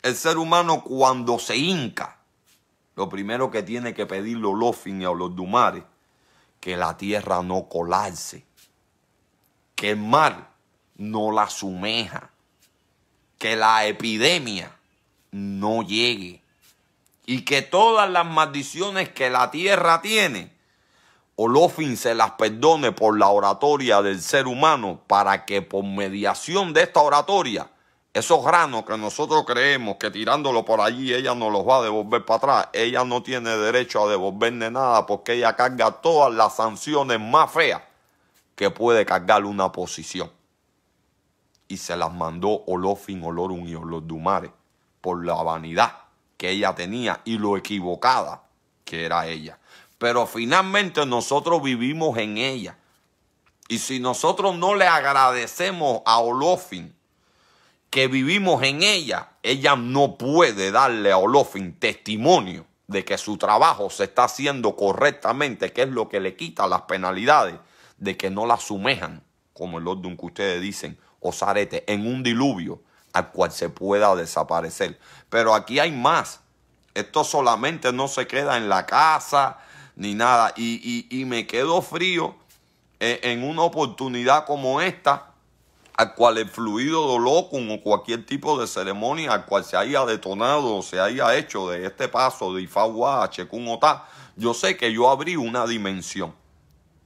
El ser humano cuando se hinca, lo primero que tiene que pedirle a Olofin y a los Dumares, que la tierra no colarse, que el mar no la sumeja que la epidemia no llegue y que todas las maldiciones que la tierra tiene, Olofin se las perdone por la oratoria del ser humano para que por mediación de esta oratoria, esos granos que nosotros creemos que tirándolo por allí ella no los va a devolver para atrás, ella no tiene derecho a devolverle nada porque ella carga todas las sanciones más feas que puede cargar una posición y se las mandó Olofin, Olorun y Olodumare. por la vanidad que ella tenía y lo equivocada que era ella. Pero finalmente nosotros vivimos en ella. Y si nosotros no le agradecemos a Olofin que vivimos en ella, ella no puede darle a Olofin testimonio de que su trabajo se está haciendo correctamente, que es lo que le quita las penalidades de que no la sumejan, como el orden que ustedes dicen, o zarete en un diluvio al cual se pueda desaparecer. Pero aquí hay más. Esto solamente no se queda en la casa ni nada. Y, me quedo frío eh, en, una oportunidad como esta, al cual el fluido de o cualquier tipo de ceremonia al cual se haya detonado o se haya hecho de este paso de Ifahua a Chekun Otá, yo sé que yo abrí una dimensión.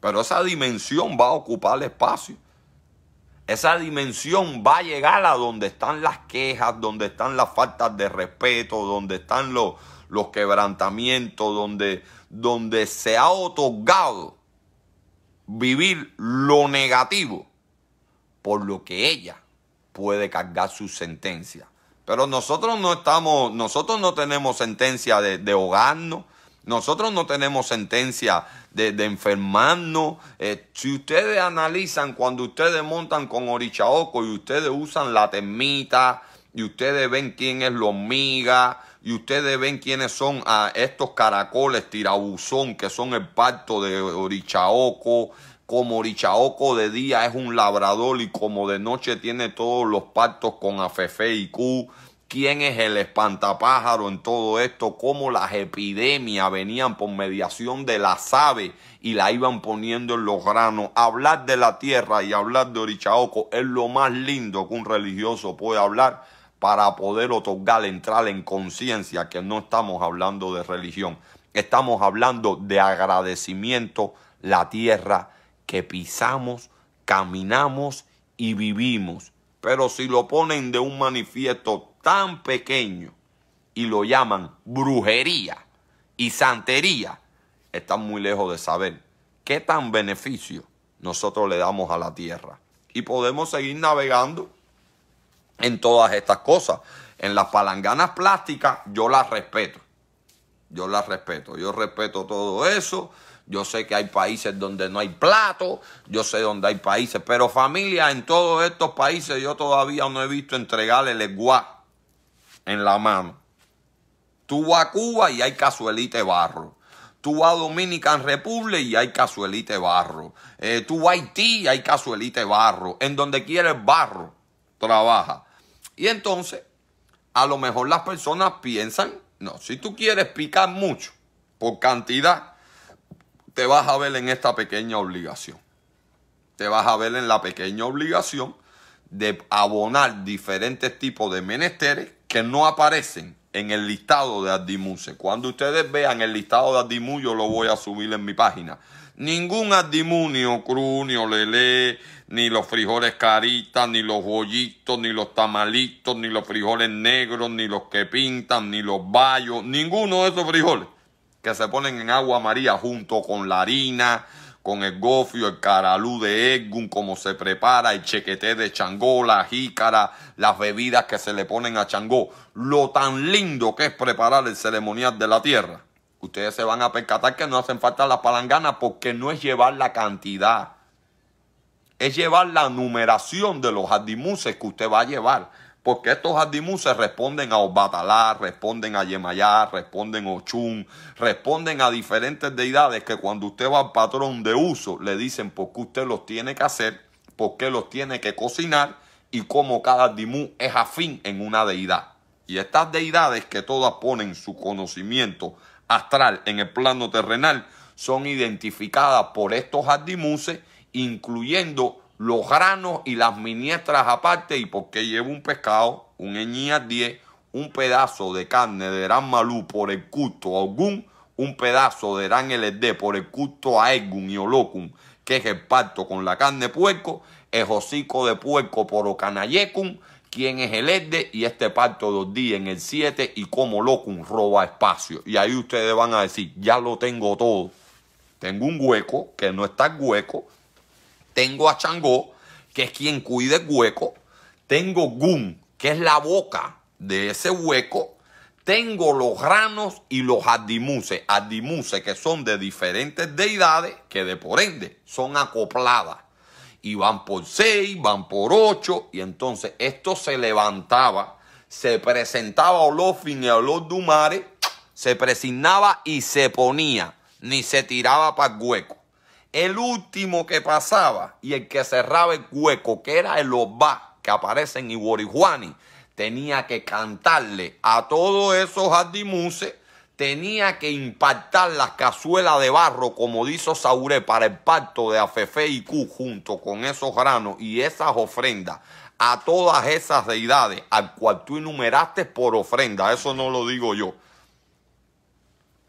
Pero esa dimensión va a ocupar el espacio. Esa dimensión va a llegar a donde están las quejas, donde están las faltas de respeto, donde están los, quebrantamientos, donde, donde se ha otorgado vivir lo negativo, por lo que ella puede cargar su sentencia. Pero nosotros no estamos, nosotros no tenemos sentencia de, de hogarnos, nosotros no tenemos sentencia de, enfermarnos. Eh, si ustedes analizan cuando ustedes montan con Orichaoco y ustedes usan la termita y ustedes ven quién es los migas y ustedes ven quiénes son ah, estos caracoles tirabuzón que son el pacto de Orichaoco. Como Orichaoco de día es un labrador y como de noche tiene todos los pactos con Afefe y Q quién es el espantapájaro en todo esto, cómo las epidemias venían por mediación de las aves y la iban poniendo en los granos. Hablar de la tierra y hablar de Orichaoco es lo más lindo que un religioso puede hablar para poder otorgar, entrar en conciencia que no estamos hablando de religión, estamos hablando de agradecimiento, la tierra que pisamos, caminamos y vivimos. Pero si lo ponen de un manifiesto tan pequeño y lo llaman brujería y santería, están muy lejos de saber qué tan beneficio nosotros le damos a la tierra. Y podemos seguir navegando en todas estas cosas. En las palanganas plásticas yo las respeto. Yo las respeto. Yo respeto todo eso. Yo sé que hay países donde no hay plato, yo sé donde hay países, pero familia, en todos estos países yo todavía no he visto entregarle el en la mano. Tú vas a Cuba y hay cazuelita barro. Tú vas a Dominican Republic y hay cazuelita barro. Eh, tú vas a Haití y hay cazuelita barro. En donde quieres barro, trabaja. Y entonces, a lo mejor las personas piensan, no, si tú quieres picar mucho por cantidad, te vas a ver en esta pequeña obligación. Te vas a ver en la pequeña obligación de abonar diferentes tipos de menesteres que no aparecen en el listado de Adimuse. Cuando ustedes vean el listado de Adimu, yo lo voy a subir en mi página. Ningún adimunio ni Ocru, ni Olele, ni los frijoles caritas, ni los bollitos, ni los tamalitos, ni los frijoles negros, ni los que pintan, ni los bayos, ninguno de esos frijoles que se ponen en agua maría junto con la harina, con el gofio, el caralú de Egun, cómo se prepara, el chequeté de Changó, la jícara, las bebidas que se le ponen a Changó, lo tan lindo que es preparar el ceremonial de la tierra. Ustedes se van a percatar que no hacen falta las palanganas porque no es llevar la cantidad, es llevar la numeración de los adimuses que usted va a llevar. Porque estos se responden a Obatalá, responden a Yemayá, responden a Ochun, responden a diferentes deidades que cuando usted va al patrón de uso le dicen por qué usted los tiene que hacer, por qué los tiene que cocinar y cómo cada Asdimus es afín en una deidad. Y estas deidades que todas ponen su conocimiento astral en el plano terrenal son identificadas por estos hadimuse incluyendo los granos y las miniestras aparte y porque llevo un pescado, un eñía 10, un pedazo de carne de gran malú por el culto a un pedazo de gran LD por el culto a y Olocum, que es el parto con la carne puerco, el hocico de puerco por Ocanayecum, quien es el Edde, y este parto dos días en el 7 y como Locum roba espacio. Y ahí ustedes van a decir, ya lo tengo todo. Tengo un hueco que no está hueco, tengo a Changó, que es quien cuida el hueco, tengo Gun, que es la boca de ese hueco, tengo los granos y los adimuse, adimuse que son de diferentes deidades, que de por ende son acopladas. Y van por seis, van por ocho, y entonces esto se levantaba, se presentaba Olofin y Olof Dumare, se presignaba y se ponía, ni se tiraba para el hueco el último que pasaba y el que cerraba el hueco, que era el Obá, que aparece en Iworijuani, tenía que cantarle a todos esos adimuses, tenía que impactar las cazuelas de barro, como dice Sauré, para el pacto de Afefe y Q, junto con esos granos y esas ofrendas a todas esas deidades al cual tú enumeraste por ofrenda. Eso no lo digo yo.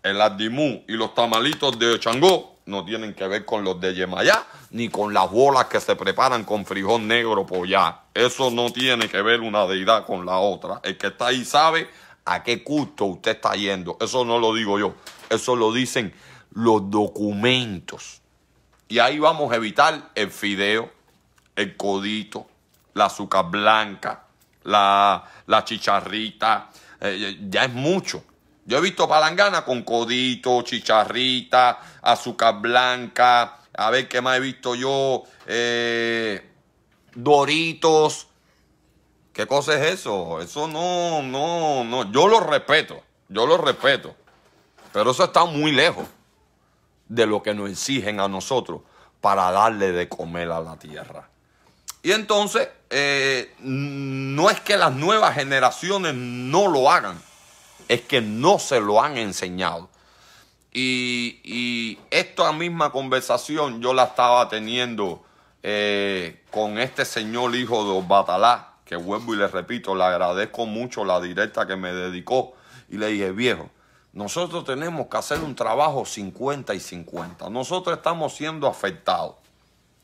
El Adimú y los tamalitos de Changó no tienen que ver con los de Yemayá, ni con las bolas que se preparan con frijol negro pollá. Eso no tiene que ver una deidad con la otra. El que está ahí sabe a qué custo usted está yendo. Eso no lo digo yo, eso lo dicen los documentos. Y ahí vamos a evitar el fideo, el codito, la azúcar blanca, la, chicharrita. Eh, ya es mucho. Yo he visto palangana con codito, chicharrita, azúcar blanca, a ver qué más he visto yo, eh, doritos. ¿Qué cosa es eso? Eso no, no, no. Yo lo respeto, yo lo respeto. Pero eso está muy lejos de lo que nos exigen a nosotros para darle de comer a la tierra. Y entonces, eh, no es que las nuevas generaciones no lo hagan es que no se lo han enseñado. Y, esta misma conversación yo la estaba teniendo eh, con este señor hijo de Batalá, que vuelvo y le repito, le agradezco mucho la directa que me dedicó. Y le dije, viejo, nosotros tenemos que hacer un trabajo 50 y 50. Nosotros estamos siendo afectados.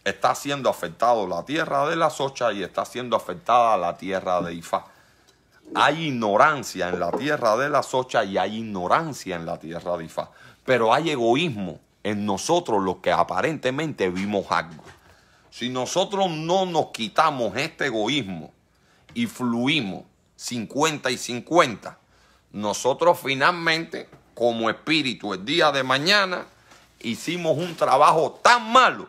Está siendo afectado la tierra de las Socha y está siendo afectada la tierra de Ifá. Hay ignorancia en la tierra de la Socha y hay ignorancia en la tierra de Ifá. Pero hay egoísmo en nosotros los que aparentemente vimos algo. Si nosotros no nos quitamos este egoísmo y fluimos 50 y 50, nosotros finalmente, como espíritu, el día de mañana, hicimos un trabajo tan malo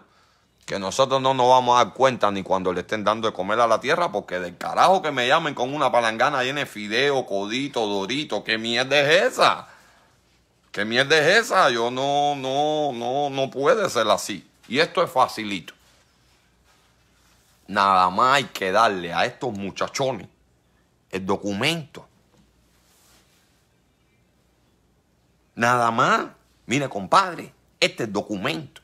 que nosotros no nos vamos a dar cuenta ni cuando le estén dando de comer a la tierra, porque del carajo que me llamen con una palangana llena de fideo, codito, dorito, ¿qué mierda es esa? ¿Qué mierda es esa? Yo no, no, no, no puede ser así. Y esto es facilito. Nada más hay que darle a estos muchachones el documento. Nada más. Mire, compadre, este es documento.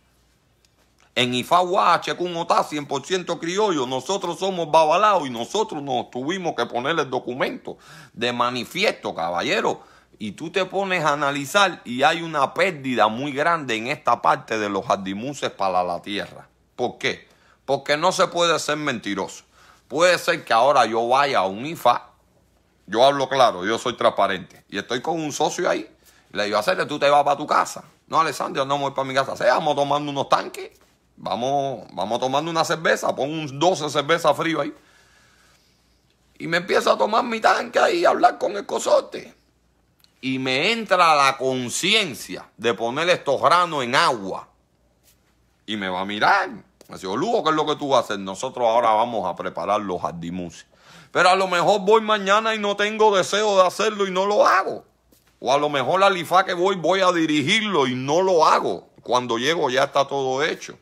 En con Checunotá, 100% criollo, nosotros somos babalaos y nosotros nos tuvimos que poner el documento de manifiesto, caballero. Y tú te pones a analizar y hay una pérdida muy grande en esta parte de los jardimuses para la tierra. ¿Por qué? Porque no se puede ser mentiroso. Puede ser que ahora yo vaya a un IFA, yo hablo claro, yo soy transparente, y estoy con un socio ahí. Le digo, hacerle, tú te vas para tu casa. No, Alessandro, no voy para mi casa. Seamos tomando unos tanques. Vamos, vamos tomando una cerveza, pongo un 12 cerveza frío ahí. Y me empiezo a tomar mi tanque ahí, a hablar con el cosote. Y me entra la conciencia de poner estos granos en agua. Y me va a mirar. Me dice, Lugo, ¿qué es lo que tú vas a hacer? Nosotros ahora vamos a preparar los ardimus. Pero a lo mejor voy mañana y no tengo deseo de hacerlo y no lo hago. O a lo mejor la lifa que voy voy a dirigirlo y no lo hago. Cuando llego ya está todo hecho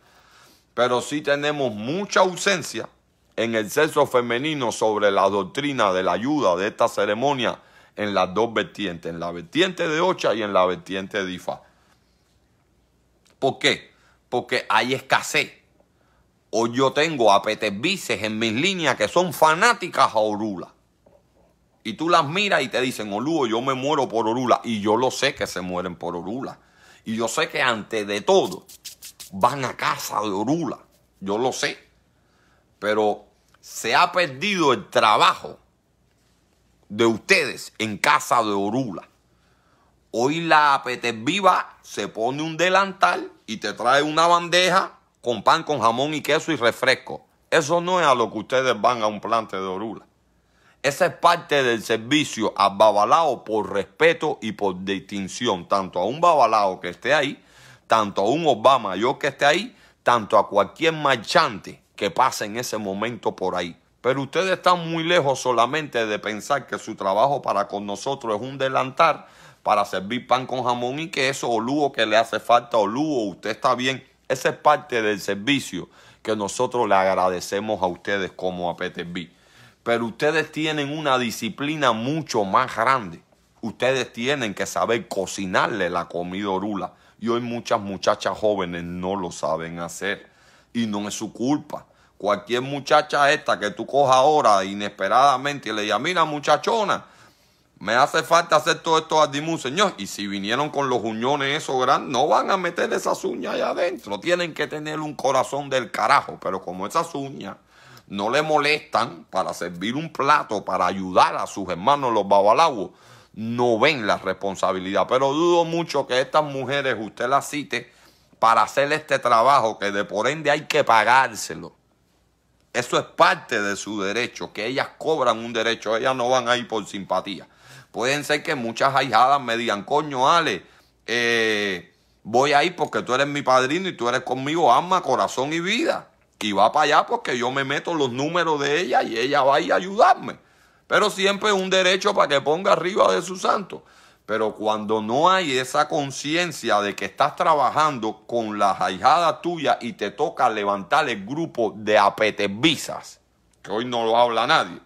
pero sí tenemos mucha ausencia en el sexo femenino sobre la doctrina de la ayuda de esta ceremonia en las dos vertientes, en la vertiente de Ocha y en la vertiente de Ifa. ¿Por qué? Porque hay escasez. Hoy yo tengo a en mis líneas que son fanáticas a Orula. Y tú las miras y te dicen, Olúo, yo me muero por Orula. Y yo lo sé que se mueren por Orula. Y yo sé que antes de todo, van a casa de Orula, yo lo sé, pero se ha perdido el trabajo de ustedes en casa de Orula. Hoy la Peter Viva se pone un delantal y te trae una bandeja con pan, con jamón y queso y refresco. Eso no es a lo que ustedes van a un plante de Orula. Esa es parte del servicio a babalao por respeto y por distinción, tanto a un babalao que esté ahí tanto a un Obama, yo que esté ahí, tanto a cualquier marchante que pase en ese momento por ahí. Pero ustedes están muy lejos solamente de pensar que su trabajo para con nosotros es un delantar para servir pan con jamón y que eso olugo que le hace falta, olugo, usted está bien. Esa es parte del servicio que nosotros le agradecemos a ustedes como a PTB. Pero ustedes tienen una disciplina mucho más grande. Ustedes tienen que saber cocinarle la comida orula y hoy muchas muchachas jóvenes no lo saben hacer. Y no es su culpa. Cualquier muchacha esta que tú cojas ahora inesperadamente y le digas, mira muchachona, me hace falta hacer todo esto a señor. Y si vinieron con los uñones esos grandes, no van a meter esas uñas allá adentro. Tienen que tener un corazón del carajo. Pero como esas uñas no le molestan para servir un plato, para ayudar a sus hermanos los babalawos, no ven la responsabilidad. Pero dudo mucho que estas mujeres usted las cite para hacer este trabajo que de por ende hay que pagárselo. Eso es parte de su derecho, que ellas cobran un derecho, ellas no van a ir por simpatía. Pueden ser que muchas ahijadas me digan, coño, Ale, voy eh, voy ahí porque tú eres mi padrino y tú eres conmigo alma, corazón y vida. Y va para allá porque yo me meto los números de ella y ella va a a ayudarme pero siempre un derecho para que ponga arriba de su santo. Pero cuando no hay esa conciencia de que estás trabajando con la jajada tuya y te toca levantar el grupo de apetebisas, que hoy no lo habla nadie,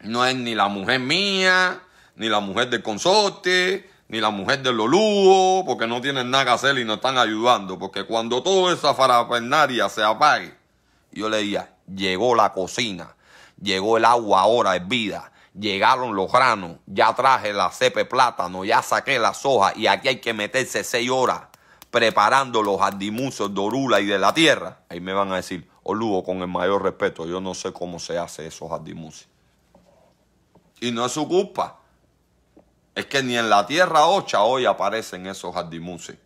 no es ni la mujer mía, ni la mujer del consorte, ni la mujer del Lolúo, porque no tienen nada que hacer y no están ayudando. Porque cuando toda esa farafernaria se apague, yo le diría, llegó la cocina. Llegó el agua ahora, es vida. Llegaron los granos, ya traje la cepe plátano, ya saqué las hojas y aquí hay que meterse seis horas preparando los jardimusos de Orula y de la tierra. Ahí me van a decir, Olugo, con el mayor respeto, yo no sé cómo se hace esos jardimusos. Y no es su culpa. Es que ni en la tierra ocha hoy aparecen esos jardimusos.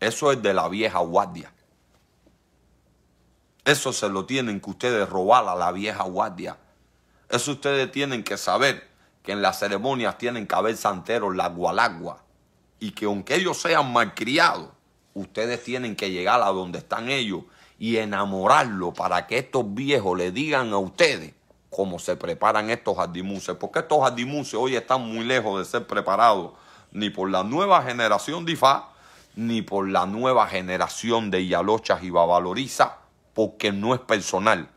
Eso es de la vieja guardia. Eso se lo tienen que ustedes robar a la vieja guardia. Eso ustedes tienen que saber que en las ceremonias tienen que haber santeros la gualagua. Y que aunque ellos sean malcriados, ustedes tienen que llegar a donde están ellos y enamorarlo para que estos viejos le digan a ustedes cómo se preparan estos jardimuses. Porque estos jardimuses hoy están muy lejos de ser preparados ni por la nueva generación de Ifá, ni por la nueva generación de Yalochas y Babaloriza porque no es personal,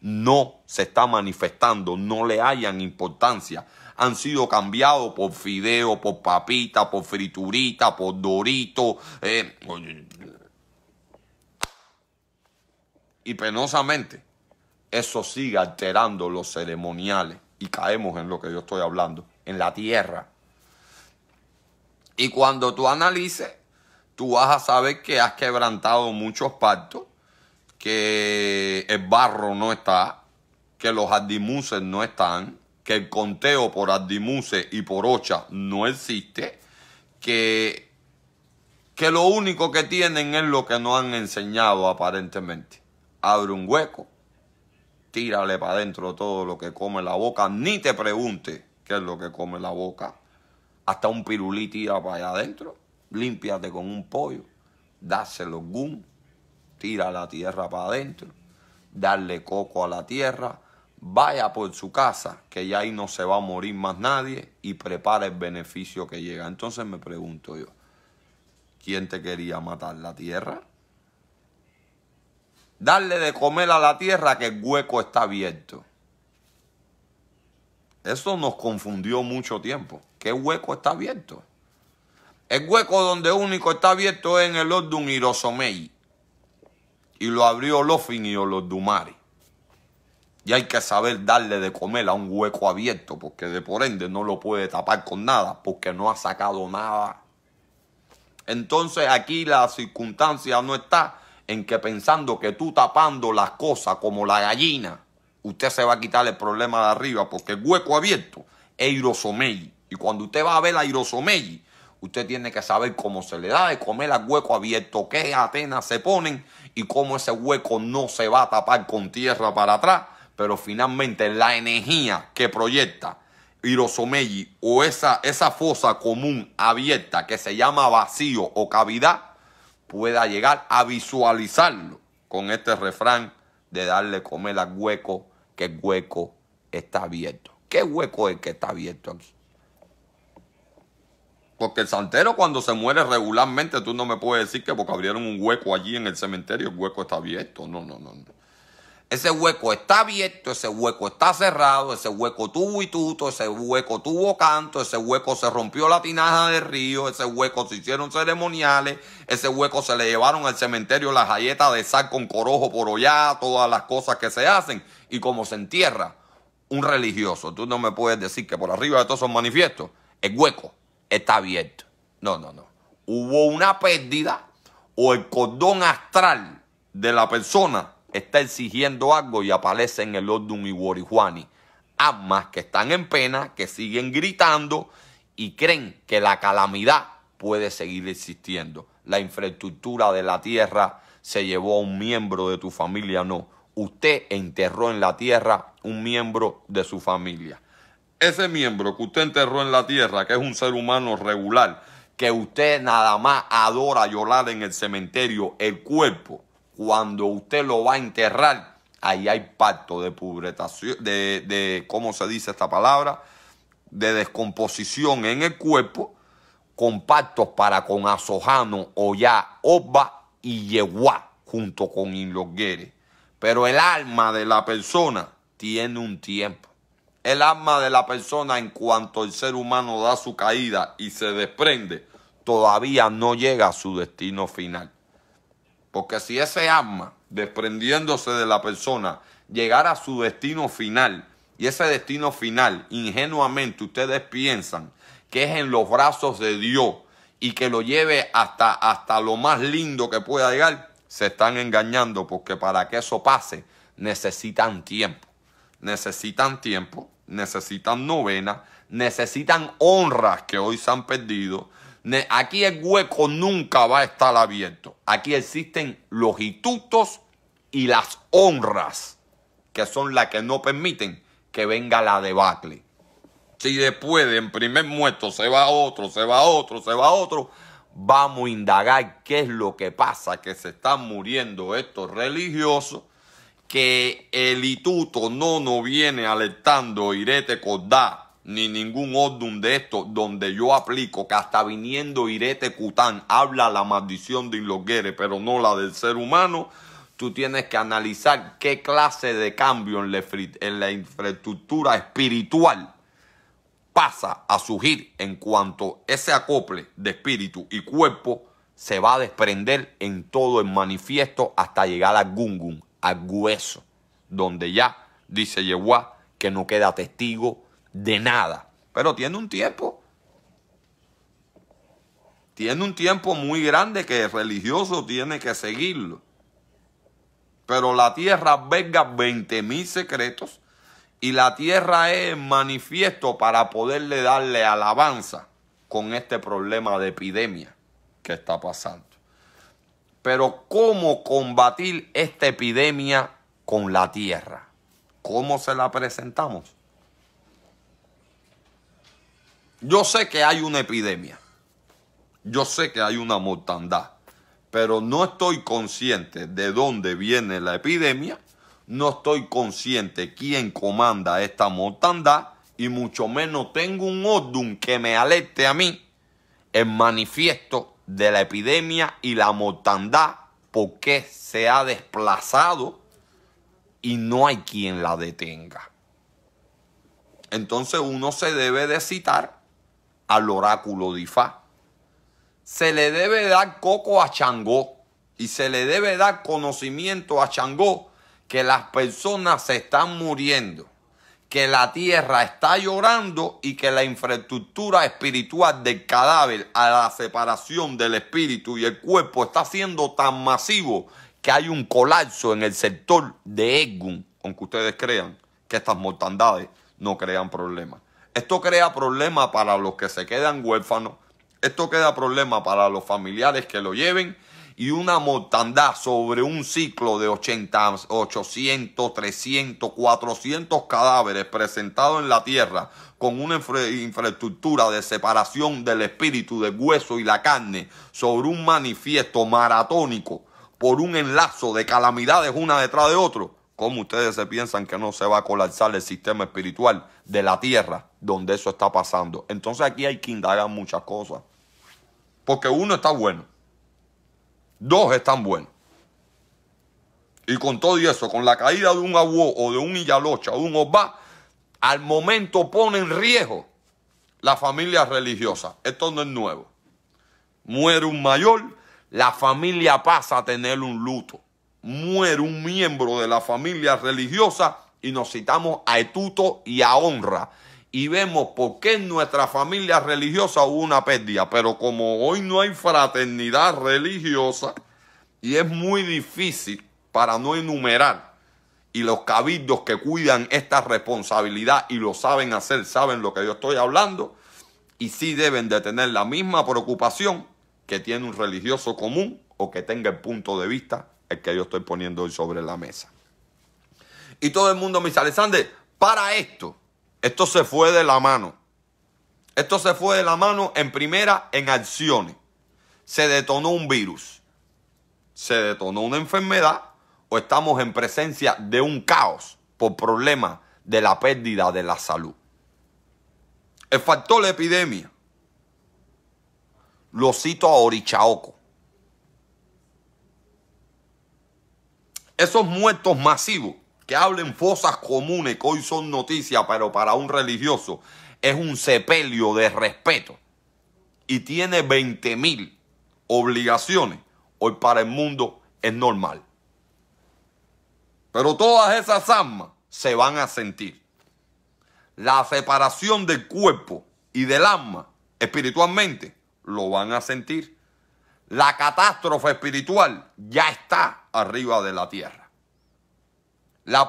no se está manifestando, no le hayan importancia. Han sido cambiados por fideo, por papita, por friturita, por dorito. Eh, y penosamente, eso sigue alterando los ceremoniales y caemos en lo que yo estoy hablando, en la tierra. Y cuando tú analices, tú vas a saber que has quebrantado muchos pactos que el barro no está, que los adimuses no están, que el conteo por adimuses y por ocha no existe, que, que lo único que tienen es lo que nos han enseñado aparentemente. Abre un hueco, tírale para adentro todo lo que come la boca, ni te pregunte qué es lo que come la boca. Hasta un pirulí tira para allá adentro, límpiate con un pollo, dáselo gum tira la tierra para adentro, darle coco a la tierra, vaya por su casa, que ya ahí no se va a morir más nadie, y prepara el beneficio que llega. Entonces me pregunto yo, ¿quién te quería matar la tierra? Darle de comer a la tierra que el hueco está abierto. Eso nos confundió mucho tiempo. ¿Qué hueco está abierto? El hueco donde único está abierto es en el Ordun Irosomei y lo abrió Lofin y Dumari. Y hay que saber darle de comer a un hueco abierto, porque de por ende no lo puede tapar con nada, porque no ha sacado nada. Entonces aquí la circunstancia no está en que pensando que tú tapando las cosas como la gallina, usted se va a quitar el problema de arriba, porque el hueco abierto es Irosomeyi. Y cuando usted va a ver a Irosomei, usted tiene que saber cómo se le da de comer al hueco abierto, qué Atenas se ponen y cómo ese hueco no se va a tapar con tierra para atrás, pero finalmente la energía que proyecta Hirosomeji o esa, esa fosa común abierta que se llama vacío o cavidad pueda llegar a visualizarlo con este refrán de darle comer al hueco que el hueco está abierto. ¿Qué hueco es que está abierto aquí? Porque el santero cuando se muere regularmente, tú no me puedes decir que porque abrieron un hueco allí en el cementerio, el hueco está abierto. No, no, no. Ese hueco está abierto, ese hueco está cerrado, ese hueco tuvo tuto, ese hueco tuvo canto, ese hueco se rompió la tinaja del río, ese hueco se hicieron ceremoniales, ese hueco se le llevaron al cementerio las galletas de sal con corojo por allá, todas las cosas que se hacen. Y como se entierra un religioso, tú no me puedes decir que por arriba de todos esos manifiestos, el hueco está abierto. No, no, no. Hubo una pérdida o el cordón astral de la persona está exigiendo algo y aparece en el Ordum y Warihuani. amas que están en pena, que siguen gritando y creen que la calamidad puede seguir existiendo. La infraestructura de la tierra se llevó a un miembro de tu familia, no. Usted enterró en la tierra un miembro de su familia ese miembro que usted enterró en la tierra, que es un ser humano regular, que usted nada más adora llorar en el cementerio, el cuerpo, cuando usted lo va a enterrar, ahí hay pacto de pubretación, de, ¿cómo se dice esta palabra? De descomposición en el cuerpo, con pactos para con Azojano, Oya, Oba y Yehuá, junto con Inloguere. Pero el alma de la persona tiene un tiempo el alma de la persona en cuanto el ser humano da su caída y se desprende, todavía no llega a su destino final. Porque si ese alma, desprendiéndose de la persona, llegara a su destino final, y ese destino final, ingenuamente ustedes piensan que es en los brazos de Dios y que lo lleve hasta, hasta lo más lindo que pueda llegar, se están engañando porque para que eso pase necesitan tiempo. Necesitan tiempo necesitan novena, necesitan honras que hoy se han perdido. Aquí el hueco nunca va a estar abierto. Aquí existen los institutos y las honras, que son las que no permiten que venga la debacle. Si después en primer muerto se va otro, se va otro, se va otro, vamos a indagar qué es lo que pasa, que se están muriendo estos religiosos que el Ituto no nos viene alertando Irete Cordá ni ningún ordum de esto donde yo aplico que hasta viniendo Irete Cután habla la maldición de Inloguere, pero no la del ser humano, tú tienes que analizar qué clase de cambio en la, infraestructura espiritual pasa a surgir en cuanto ese acople de espíritu y cuerpo se va a desprender en todo el manifiesto hasta llegar a Gungun, a hueso, donde ya, dice Yehuá, que no queda testigo de nada. Pero tiene un tiempo. Tiene un tiempo muy grande que el religioso tiene que seguirlo. Pero la tierra venga 20 mil secretos y la tierra es manifiesto para poderle darle alabanza con este problema de epidemia que está pasando. Pero ¿cómo combatir esta epidemia con la tierra? ¿Cómo se la presentamos? Yo sé que hay una epidemia. Yo sé que hay una mortandad. Pero no estoy consciente de dónde viene la epidemia. No estoy consciente quién comanda esta mortandad. Y mucho menos tengo un ordum que me alerte a mí en manifiesto de la epidemia y la mortandad porque se ha desplazado y no hay quien la detenga. Entonces uno se debe de citar al oráculo de Ifá. Se le debe dar coco a Changó y se le debe dar conocimiento a Changó que las personas se están muriendo que la tierra está llorando y que la infraestructura espiritual del cadáver a la separación del espíritu y el cuerpo está siendo tan masivo que hay un colapso en el sector de Egun, aunque ustedes crean que estas mortandades no crean problemas. Esto crea problemas para los que se quedan huérfanos, esto crea problemas para los familiares que lo lleven y una mortandad sobre un ciclo de 80, 800, 300, 400 cadáveres presentados en la tierra con una infraestructura de separación del espíritu, del hueso y la carne sobre un manifiesto maratónico por un enlazo de calamidades una detrás de otro. ¿Cómo ustedes se piensan que no se va a colapsar el sistema espiritual de la tierra donde eso está pasando? Entonces aquí hay que indagar muchas cosas. Porque uno está bueno. Dos están buenos. Y con todo eso, con la caída de un Aguó o de un Illalocha o de un Obá, al momento pone en riesgo la familia religiosa. Esto no es nuevo. Muere un mayor, la familia pasa a tener un luto. Muere un miembro de la familia religiosa y nos citamos a etuto y a honra y vemos por qué en nuestra familia religiosa hubo una pérdida. Pero como hoy no hay fraternidad religiosa y es muy difícil para no enumerar, y los cabildos que cuidan esta responsabilidad y lo saben hacer, saben lo que yo estoy hablando, y sí deben de tener la misma preocupación que tiene un religioso común o que tenga el punto de vista el que yo estoy poniendo hoy sobre la mesa. Y todo el mundo me dice, para esto, esto se fue de la mano. Esto se fue de la mano en primera en acciones. Se detonó un virus. Se detonó una enfermedad o estamos en presencia de un caos por problemas de la pérdida de la salud. El factor epidemia. Lo cito a Orichaoco. Esos muertos masivos hablen fosas comunes que hoy son noticias, pero para un religioso es un sepelio de respeto. Y tiene 20 mil obligaciones. Hoy para el mundo es normal. Pero todas esas almas se van a sentir. La separación del cuerpo y del alma espiritualmente lo van a sentir. La catástrofe espiritual ya está arriba de la tierra la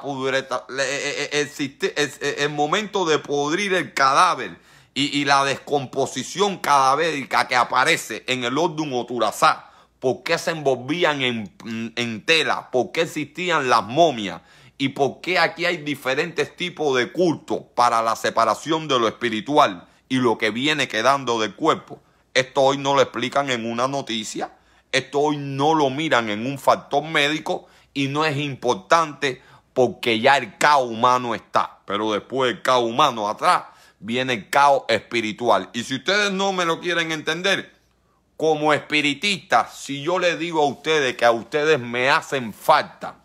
eh, eh, eh, el, momento de podrir el cadáver y, la descomposición cadavérica que aparece en el Ordum Oturazá. ¿Por qué se envolvían en, en tela? ¿Por qué existían las momias? ¿Y por qué aquí hay diferentes tipos de culto para la separación de lo espiritual y lo que viene quedando del cuerpo? Esto hoy no lo explican en una noticia, esto hoy no lo miran en un factor médico y no es importante porque ya el caos humano está. Pero después del caos humano atrás viene el caos espiritual. Y si ustedes no me lo quieren entender, como espiritista, si yo le digo a ustedes que a ustedes me hacen falta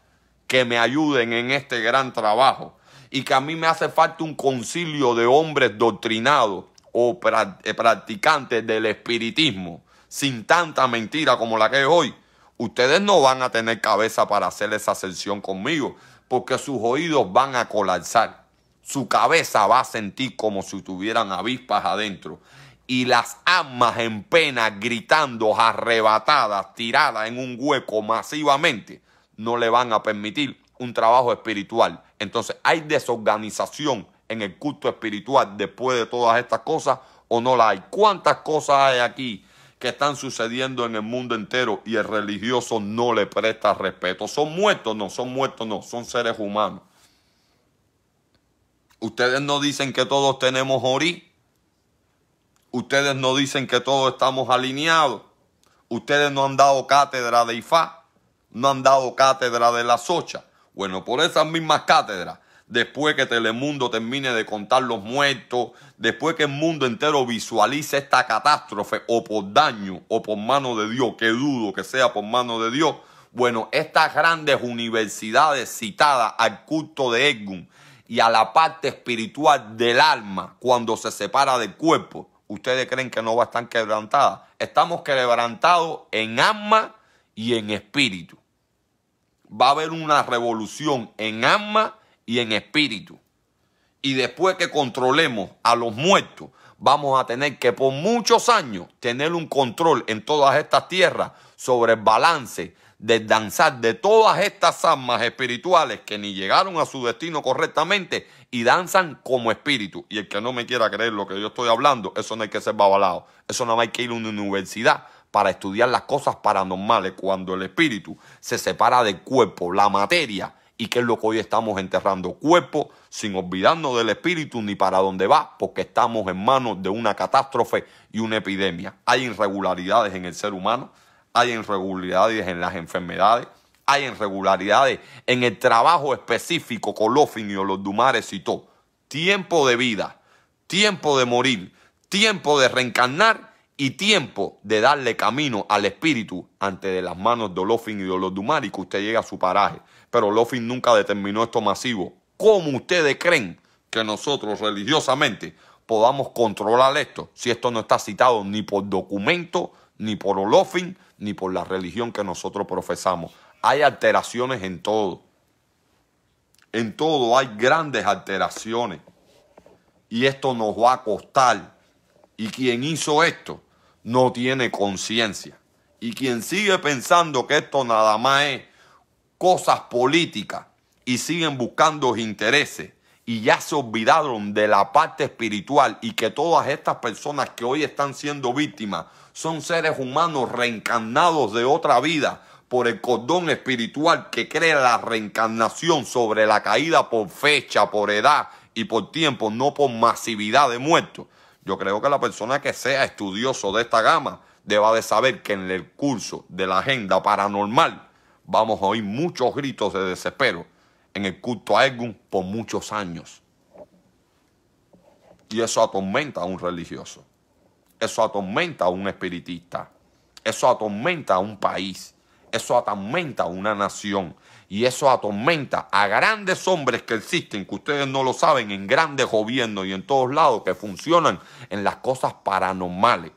que me ayuden en este gran trabajo y que a mí me hace falta un concilio de hombres doctrinados o eh, practicantes del espiritismo sin tanta mentira como la que es hoy, ustedes no van a tener cabeza para hacer esa ascensión conmigo porque sus oídos van a colapsar, su cabeza va a sentir como si tuvieran avispas adentro y las amas en pena gritando, arrebatadas, tiradas en un hueco masivamente, no le van a permitir un trabajo espiritual. Entonces, ¿hay desorganización en el culto espiritual después de todas estas cosas o no la hay? ¿Cuántas cosas hay aquí que están sucediendo en el mundo entero y el religioso no le presta respeto. Son muertos, no, son muertos, no, son seres humanos. Ustedes no dicen que todos tenemos orí. Ustedes no dicen que todos estamos alineados. Ustedes no han dado cátedra de Ifá. No han dado cátedra de la Socha. Bueno, por esas mismas cátedras después que Telemundo termine de contar los muertos, después que el mundo entero visualice esta catástrofe o por daño o por mano de Dios, que dudo que sea por mano de Dios, bueno, estas grandes universidades citadas al culto de Edgum y a la parte espiritual del alma cuando se separa del cuerpo, ¿ustedes creen que no va a estar quebrantada? Estamos quebrantados en alma y en espíritu. Va a haber una revolución en alma y en espíritu. Y después que controlemos a los muertos, vamos a tener que por muchos años tener un control en todas estas tierras sobre el balance de danzar de todas estas almas espirituales que ni llegaron a su destino correctamente y danzan como espíritu. Y el que no me quiera creer lo que yo estoy hablando, eso no hay que ser babalado... Eso no hay que ir a una universidad para estudiar las cosas paranormales cuando el espíritu se separa del cuerpo, la materia y qué es lo que hoy estamos enterrando. Cuerpo sin olvidarnos del espíritu ni para dónde va, porque estamos en manos de una catástrofe y una epidemia. Hay irregularidades en el ser humano, hay irregularidades en las enfermedades, hay irregularidades en el trabajo específico, y los dumares y Tiempo de vida, tiempo de morir, tiempo de reencarnar y tiempo de darle camino al espíritu ante de las manos de Olofin y de los y que usted llega a su paraje. Pero Olofin nunca determinó esto masivo. ¿Cómo ustedes creen que nosotros religiosamente podamos controlar esto si esto no está citado ni por documento, ni por Olofin, ni por la religión que nosotros profesamos? Hay alteraciones en todo. En todo hay grandes alteraciones. Y esto nos va a costar. Y quien hizo esto no tiene conciencia. Y quien sigue pensando que esto nada más es cosas políticas y siguen buscando intereses y ya se olvidaron de la parte espiritual y que todas estas personas que hoy están siendo víctimas son seres humanos reencarnados de otra vida por el cordón espiritual que crea la reencarnación sobre la caída por fecha, por edad y por tiempo, no por masividad de muertos. Yo creo que la persona que sea estudioso de esta gama deba de saber que en el curso de la agenda paranormal vamos a oír muchos gritos de desespero en el culto a Edgun por muchos años. Y eso atormenta a un religioso. Eso atormenta a un espiritista. Eso atormenta a un país. Eso atormenta a una nación y eso atormenta a grandes hombres que existen, que ustedes no lo saben, en grandes gobiernos y en todos lados, que funcionan en las cosas paranormales.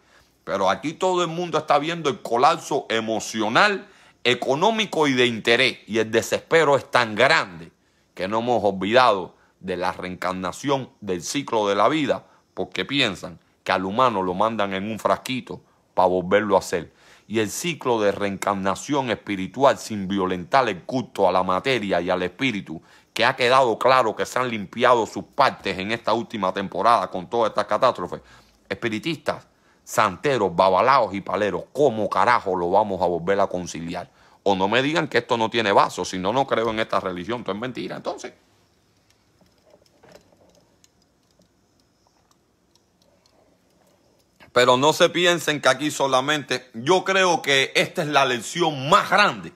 Pero aquí todo el mundo está viendo el colapso emocional, económico y de interés. Y el desespero es tan grande que no hemos olvidado de la reencarnación del ciclo de la vida, porque piensan que al humano lo mandan en un frasquito para volverlo a hacer y el ciclo de reencarnación espiritual sin violentar el culto a la materia y al espíritu, que ha quedado claro que se han limpiado sus partes en esta última temporada con todas estas catástrofes. Espiritistas, santeros, babalaos y paleros, ¿cómo carajo lo vamos a volver a conciliar? O no me digan que esto no tiene vaso, si no, no creo en esta religión, esto es mentira. Entonces. Pero no se piensen que aquí solamente, yo creo que esta es la lección más grande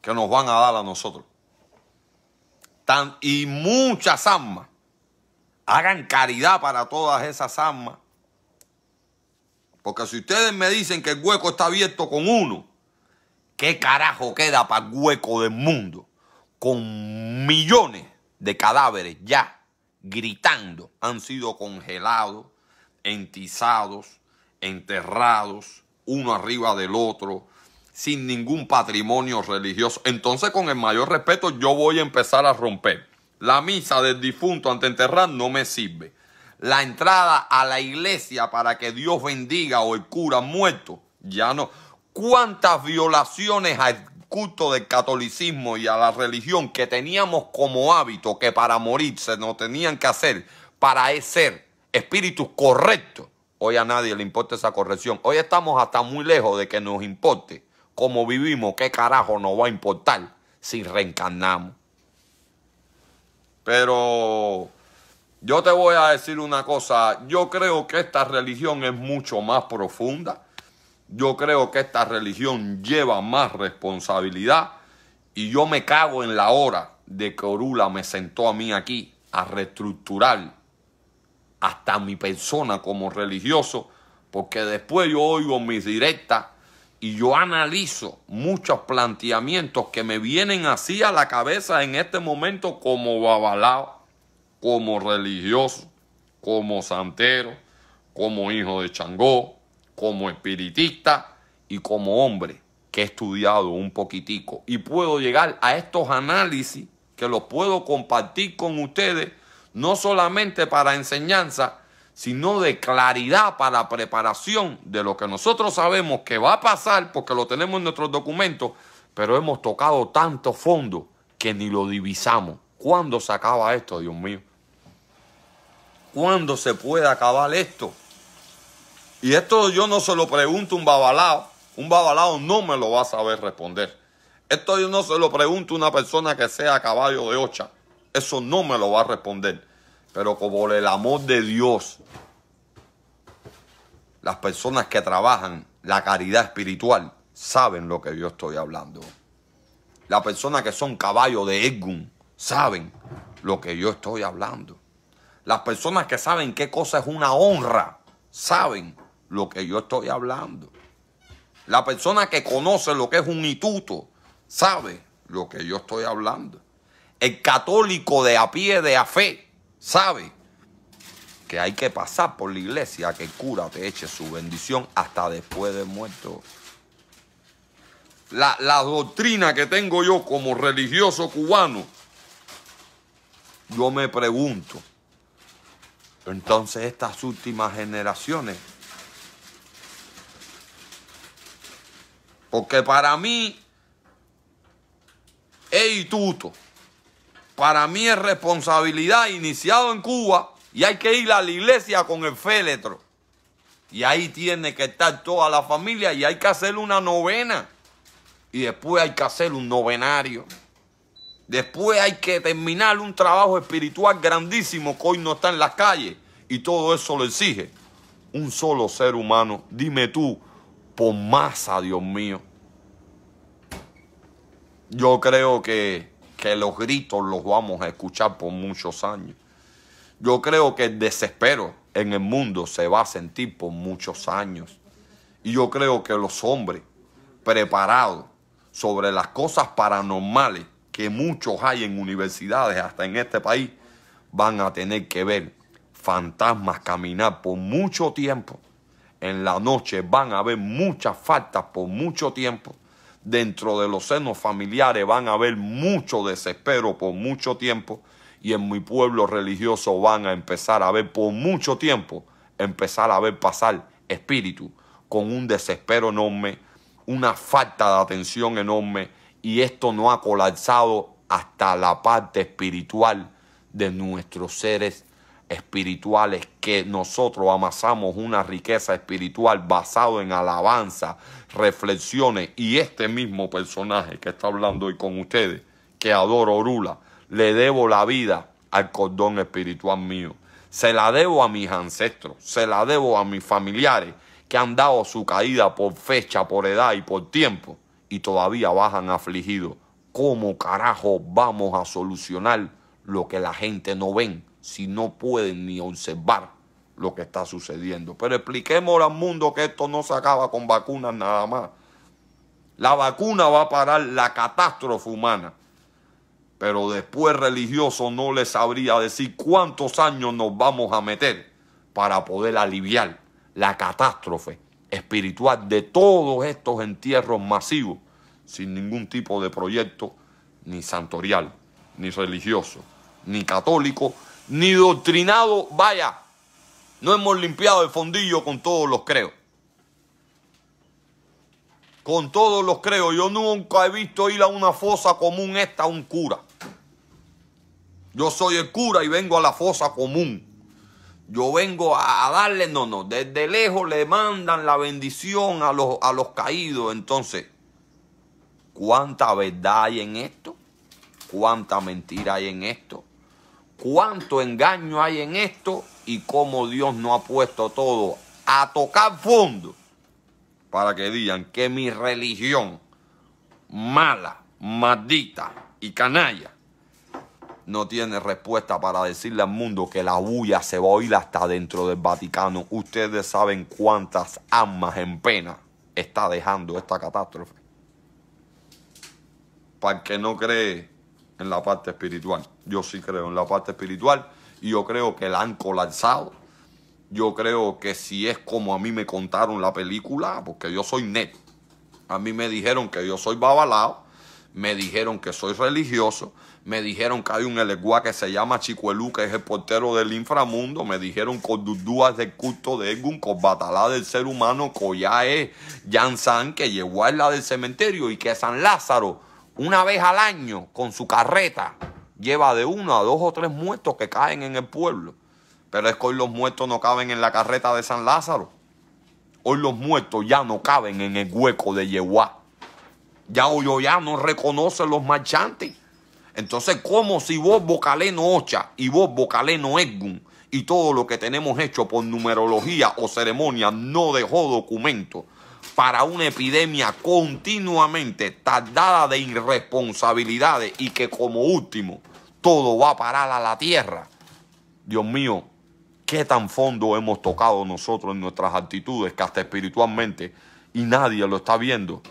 que nos van a dar a nosotros. Tan, y muchas armas, hagan caridad para todas esas armas, Porque si ustedes me dicen que el hueco está abierto con uno, ¿qué carajo queda para el hueco del mundo? Con millones de cadáveres ya gritando, han sido congelados, entizados, enterrados, uno arriba del otro, sin ningún patrimonio religioso. Entonces, con el mayor respeto, yo voy a empezar a romper. La misa del difunto ante enterrar no me sirve. La entrada a la iglesia para que Dios bendiga o el cura muerto, ya no. ¿Cuántas violaciones al culto del catolicismo y a la religión que teníamos como hábito que para morir se nos tenían que hacer para ser espíritus correctos. Hoy a nadie le importa esa corrección. Hoy estamos hasta muy lejos de que nos importe cómo vivimos, qué carajo nos va a importar si reencarnamos. Pero yo te voy a decir una cosa, yo creo que esta religión es mucho más profunda, yo creo que esta religión lleva más responsabilidad y yo me cago en la hora de que Orula me sentó a mí aquí a reestructurar hasta mi persona como religioso, porque después yo oigo mis directas y yo analizo muchos planteamientos que me vienen así a la cabeza en este momento como babalao, como religioso, como santero, como hijo de Changó, como espiritista y como hombre que he estudiado un poquitico y puedo llegar a estos análisis que los puedo compartir con ustedes no solamente para enseñanza, sino de claridad para preparación de lo que nosotros sabemos que va a pasar porque lo tenemos en nuestros documentos, pero hemos tocado tanto fondo que ni lo divisamos. ¿Cuándo se acaba esto, Dios mío? ¿Cuándo se puede acabar esto? Y esto yo no se lo pregunto a un babalao. Un babalao no me lo va a saber responder. Esto yo no se lo pregunto a una persona que sea caballo de ocha eso no me lo va a responder. Pero como el amor de Dios, las personas que trabajan la caridad espiritual saben lo que yo estoy hablando. Las personas que son caballos de Edgun saben lo que yo estoy hablando. Las personas que saben qué cosa es una honra saben lo que yo estoy hablando. La persona que conoce lo que es un Ituto sabe lo que yo estoy hablando el católico de a pie, de a fe, sabe que hay que pasar por la iglesia, que el cura te eche su bendición hasta después de muerto. La, doctrina que tengo yo como religioso cubano, yo me pregunto, entonces estas últimas generaciones, porque para mí, hey tuto, para mí es responsabilidad iniciado en Cuba y hay que ir a la iglesia con el féletro. Y ahí tiene que estar toda la familia y hay que hacer una novena. Y después hay que hacer un novenario. Después hay que terminar un trabajo espiritual grandísimo que hoy no está en las calles. Y todo eso lo exige un solo ser humano. Dime tú, por masa, Dios mío. Yo creo que que los gritos los vamos a escuchar por muchos años. Yo creo que el desespero en el mundo se va a sentir por muchos años. Y yo creo que los hombres preparados sobre las cosas paranormales que muchos hay en universidades, hasta en este país, van a tener que ver fantasmas caminar por mucho tiempo. En la noche van a ver muchas faltas por mucho tiempo dentro de los senos familiares van a haber mucho desespero por mucho tiempo y en mi pueblo religioso van a empezar a ver por mucho tiempo, empezar a ver pasar espíritu con un desespero enorme, una falta de atención enorme y esto no ha colapsado hasta la parte espiritual de nuestros seres espirituales que nosotros amasamos una riqueza espiritual basado en alabanza, reflexiones y este mismo personaje que está hablando hoy con ustedes, que adoro Orula, le debo la vida al cordón espiritual mío. Se la debo a mis ancestros, se la debo a mis familiares que han dado su caída por fecha, por edad y por tiempo y todavía bajan afligidos. ¿Cómo carajo vamos a solucionar lo que la gente no ven si no pueden ni observar lo que está sucediendo. Pero expliquemos al mundo que esto no se acaba con vacunas nada más. La vacuna va a parar la catástrofe humana. Pero después religioso no le sabría decir cuántos años nos vamos a meter para poder aliviar la catástrofe espiritual de todos estos entierros masivos sin ningún tipo de proyecto ni santorial, ni religioso, ni católico, ni doctrinado, vaya, no hemos limpiado el fondillo con todos los creos. Con todos los creos. Yo nunca he visto ir a una fosa común esta un cura. Yo soy el cura y vengo a la fosa común. Yo vengo a, darle, no, no, desde lejos le mandan la bendición a los, a los caídos. Entonces, ¿cuánta verdad hay en esto? ¿Cuánta mentira hay en esto? ¿Cuánto engaño hay en esto? y cómo Dios no ha puesto todo a tocar fondo para que digan que mi religión mala, maldita y canalla no tiene respuesta para decirle al mundo que la bulla se va a oír hasta dentro del Vaticano. Ustedes saben cuántas almas en pena está dejando esta catástrofe. Para que no cree en la parte espiritual, yo sí creo en la parte espiritual yo creo que la han colapsado. Yo creo que si es como a mí me contaron la película, porque yo soy net A mí me dijeron que yo soy babalao, me dijeron que soy religioso, me dijeron que hay un elegua que se llama Chicuelú, que es el portero del inframundo, me dijeron es del culto de con batalá del ser humano, ya es Jan San, que llegó a la del cementerio y que San Lázaro, una vez al año, con su carreta, lleva de uno a dos o tres muertos que caen en el pueblo. Pero es que hoy los muertos no caben en la carreta de San Lázaro. Hoy los muertos ya no caben en el hueco de Yehuá. Ya hoy ya no reconocen los marchantes. Entonces, como si vos Bocaleno Ocha y vos Bocaleno egun y todo lo que tenemos hecho por numerología o ceremonia no dejó documento para una epidemia continuamente tardada de irresponsabilidades y que como último todo va a parar a la tierra. Dios mío, qué tan fondo hemos tocado nosotros en nuestras actitudes que hasta espiritualmente y nadie lo está viendo.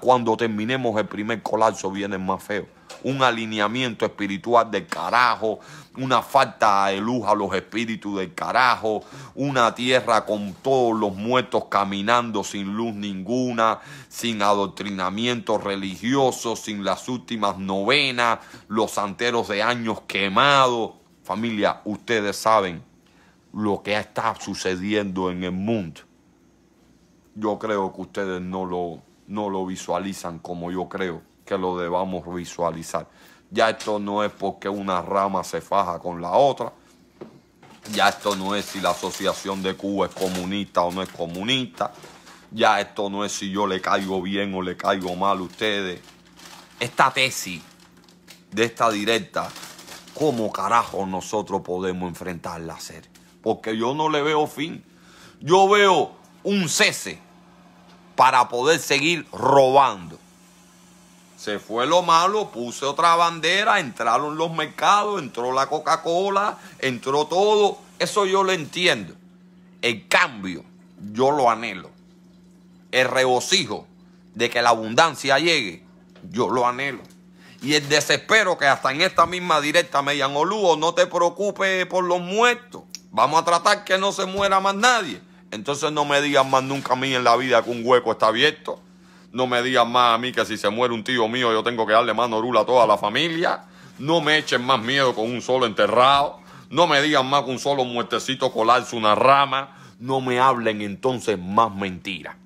Cuando terminemos el primer colapso viene más feo un alineamiento espiritual de carajo, una falta de luz a los espíritus de carajo, una tierra con todos los muertos caminando sin luz ninguna, sin adoctrinamiento religioso, sin las últimas novenas, los santeros de años quemados. Familia, ustedes saben lo que está sucediendo en el mundo. Yo creo que ustedes no lo, no lo visualizan como yo creo que lo debamos visualizar. Ya esto no es porque una rama se faja con la otra. Ya esto no es si la asociación de Cuba es comunista o no es comunista. Ya esto no es si yo le caigo bien o le caigo mal a ustedes. Esta tesis de esta directa, ¿cómo carajo nosotros podemos enfrentarla a ser? Porque yo no le veo fin. Yo veo un cese para poder seguir robando. Se fue lo malo, puse otra bandera, entraron los mercados, entró la Coca-Cola, entró todo. Eso yo lo entiendo. El cambio, yo lo anhelo. El regocijo de que la abundancia llegue, yo lo anhelo. Y el desespero que hasta en esta misma directa me llaman, Lugo, no te preocupes por los muertos. Vamos a tratar que no se muera más nadie. Entonces no me digan más nunca a mí en la vida que un hueco está abierto. No me digan más a mí que si se muere un tío mío yo tengo que darle mano rula a toda la familia. No me echen más miedo con un solo enterrado. No me digan más que un solo muertecito colarse una rama. No me hablen entonces más mentiras.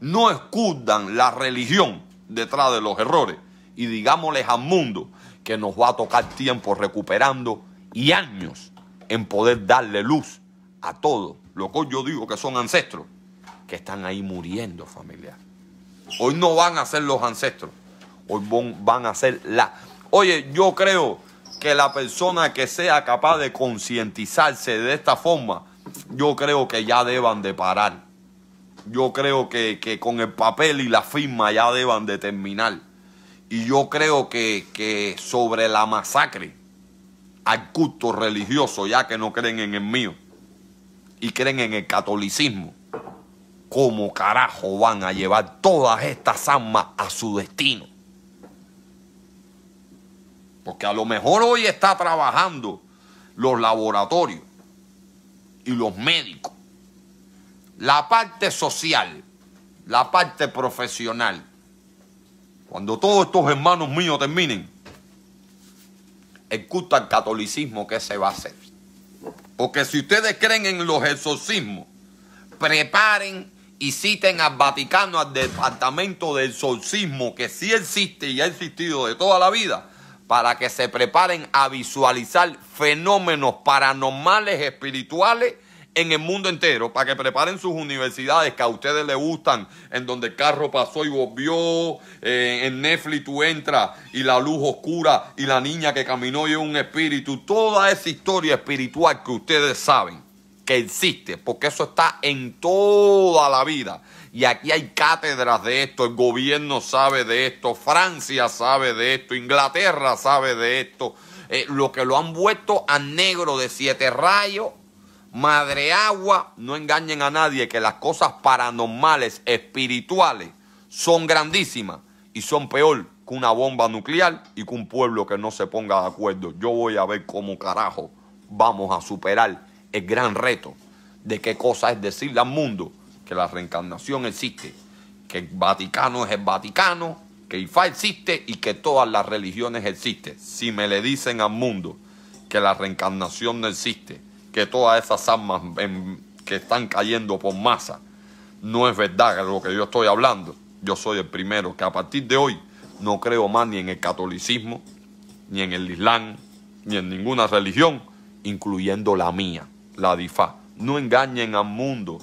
No escudan la religión detrás de los errores y digámosles al mundo que nos va a tocar tiempo recuperando y años en poder darle luz a todo lo que yo digo que son ancestros que están ahí muriendo, familia. Hoy no van a ser los ancestros, hoy van a ser la. Oye, yo creo que la persona que sea capaz de concientizarse de esta forma, yo creo que ya deban de parar. Yo creo que, con el papel y la firma ya deban de terminar. Y yo creo que, que sobre la masacre al culto religioso, ya que no creen en el mío y creen en el catolicismo, ¿Cómo carajo van a llevar todas estas almas a su destino? Porque a lo mejor hoy está trabajando los laboratorios y los médicos. La parte social, la parte profesional. Cuando todos estos hermanos míos terminen, el catolicismo, que se va a hacer? Porque si ustedes creen en los exorcismos, preparen y citen al Vaticano, al departamento del solcismo, que sí existe y ha existido de toda la vida, para que se preparen a visualizar fenómenos paranormales espirituales en el mundo entero, para que preparen sus universidades que a ustedes les gustan, en donde el carro pasó y volvió, eh, en Netflix tú entras y la luz oscura y la niña que caminó y un espíritu, toda esa historia espiritual que ustedes saben que existe, porque eso está en toda la vida. Y aquí hay cátedras de esto, el gobierno sabe de esto, Francia sabe de esto, Inglaterra sabe de esto, eh, lo que lo han vuelto a negro de siete rayos, madre agua, no engañen a nadie que las cosas paranormales, espirituales, son grandísimas y son peor que una bomba nuclear y que un pueblo que no se ponga de acuerdo. Yo voy a ver cómo carajo vamos a superar el gran reto de qué cosa es decirle al mundo que la reencarnación existe, que el Vaticano es el Vaticano, que IFA existe y que todas las religiones existen. Si me le dicen al mundo que la reencarnación no existe, que todas esas almas que están cayendo por masa, no es verdad lo que yo estoy hablando. Yo soy el primero que a partir de hoy no creo más ni en el catolicismo, ni en el islam, ni en ninguna religión, incluyendo la mía la DIFA. No engañen al mundo.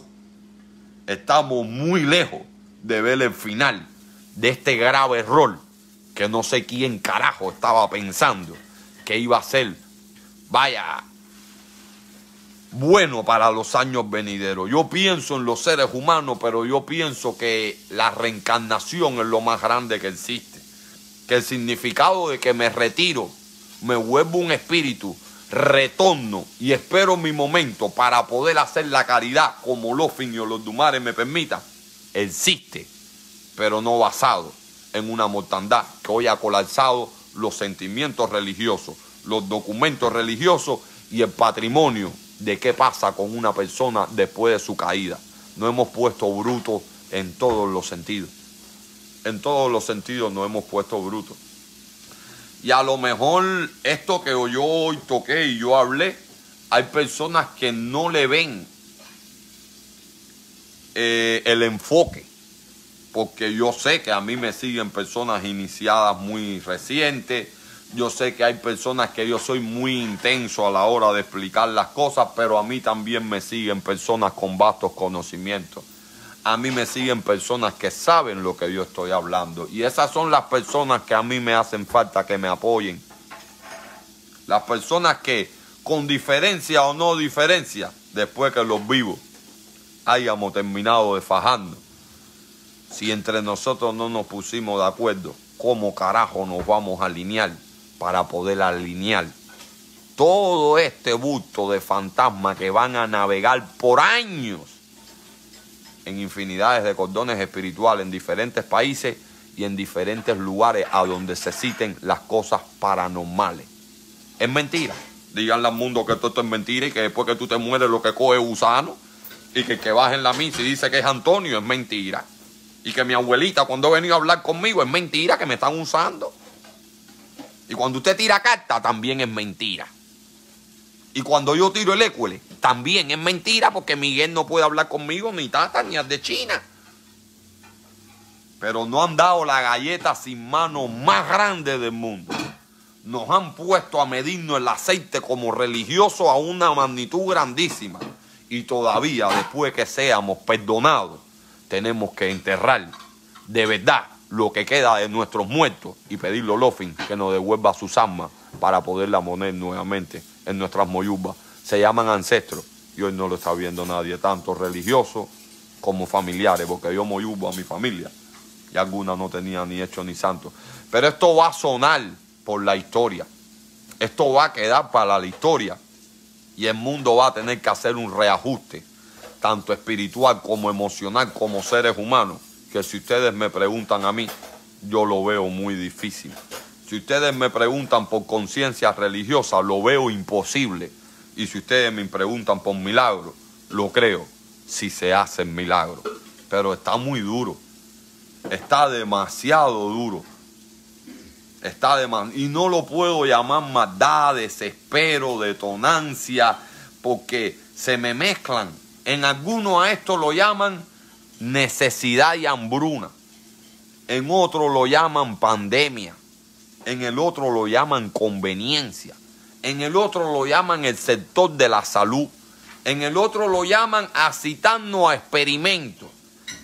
Estamos muy lejos de ver el final de este grave error que no sé quién carajo estaba pensando que iba a ser, vaya, bueno para los años venideros. Yo pienso en los seres humanos, pero yo pienso que la reencarnación es lo más grande que existe. Que el significado de que me retiro, me vuelvo un espíritu retorno y espero mi momento para poder hacer la caridad como los o los dumares me permitan, existe, pero no basado en una mortandad que hoy ha colapsado los sentimientos religiosos, los documentos religiosos y el patrimonio de qué pasa con una persona después de su caída. No hemos puesto bruto en todos los sentidos. En todos los sentidos no hemos puesto bruto. Y a lo mejor esto que yo hoy toqué y yo hablé, hay personas que no le ven eh, el enfoque. Porque yo sé que a mí me siguen personas iniciadas muy recientes. Yo sé que hay personas que yo soy muy intenso a la hora de explicar las cosas, pero a mí también me siguen personas con vastos conocimientos a mí me siguen personas que saben lo que yo estoy hablando. Y esas son las personas que a mí me hacen falta que me apoyen. Las personas que, con diferencia o no diferencia, después que los vivos hayamos terminado de fajando, si entre nosotros no nos pusimos de acuerdo, ¿cómo carajo nos vamos a alinear para poder alinear todo este busto de fantasmas que van a navegar por años en infinidades de cordones espirituales en diferentes países y en diferentes lugares a donde se citen las cosas paranormales. Es mentira. Digan al mundo que esto es mentira y que después que tú te mueres lo que coge es gusano y que que baja en la misa y dice que es Antonio es mentira. Y que mi abuelita cuando ha venido a hablar conmigo es mentira que me están usando. Y cuando usted tira carta también es mentira. Y cuando yo tiro el écuele, también es mentira porque Miguel no puede hablar conmigo ni Tata ni de China. Pero no han dado la galleta sin manos más grande del mundo. Nos han puesto a medirnos el aceite como religioso a una magnitud grandísima. Y todavía después que seamos perdonados, tenemos que enterrar de verdad lo que queda de nuestros muertos y pedirle a Lofin que nos devuelva sus armas para poderla poner nuevamente en nuestras moyubas, se llaman ancestros y hoy no lo está viendo nadie, tanto religioso como familiares, porque yo moyubo a mi familia y algunas no tenían ni hecho ni santo. Pero esto va a sonar por la historia, esto va a quedar para la historia y el mundo va a tener que hacer un reajuste, tanto espiritual como emocional, como seres humanos, que si ustedes me preguntan a mí, yo lo veo muy difícil. Si ustedes me preguntan por conciencia religiosa, lo veo imposible. Y si ustedes me preguntan por milagro, lo creo, si se hacen milagros. Pero está muy duro. Está demasiado duro. Está Y no lo puedo llamar maldad, desespero, detonancia, porque se me mezclan. En algunos a esto lo llaman necesidad y hambruna. En otros lo llaman pandemia en el otro lo llaman conveniencia, en el otro lo llaman el sector de la salud, en el otro lo llaman acitando a experimentos,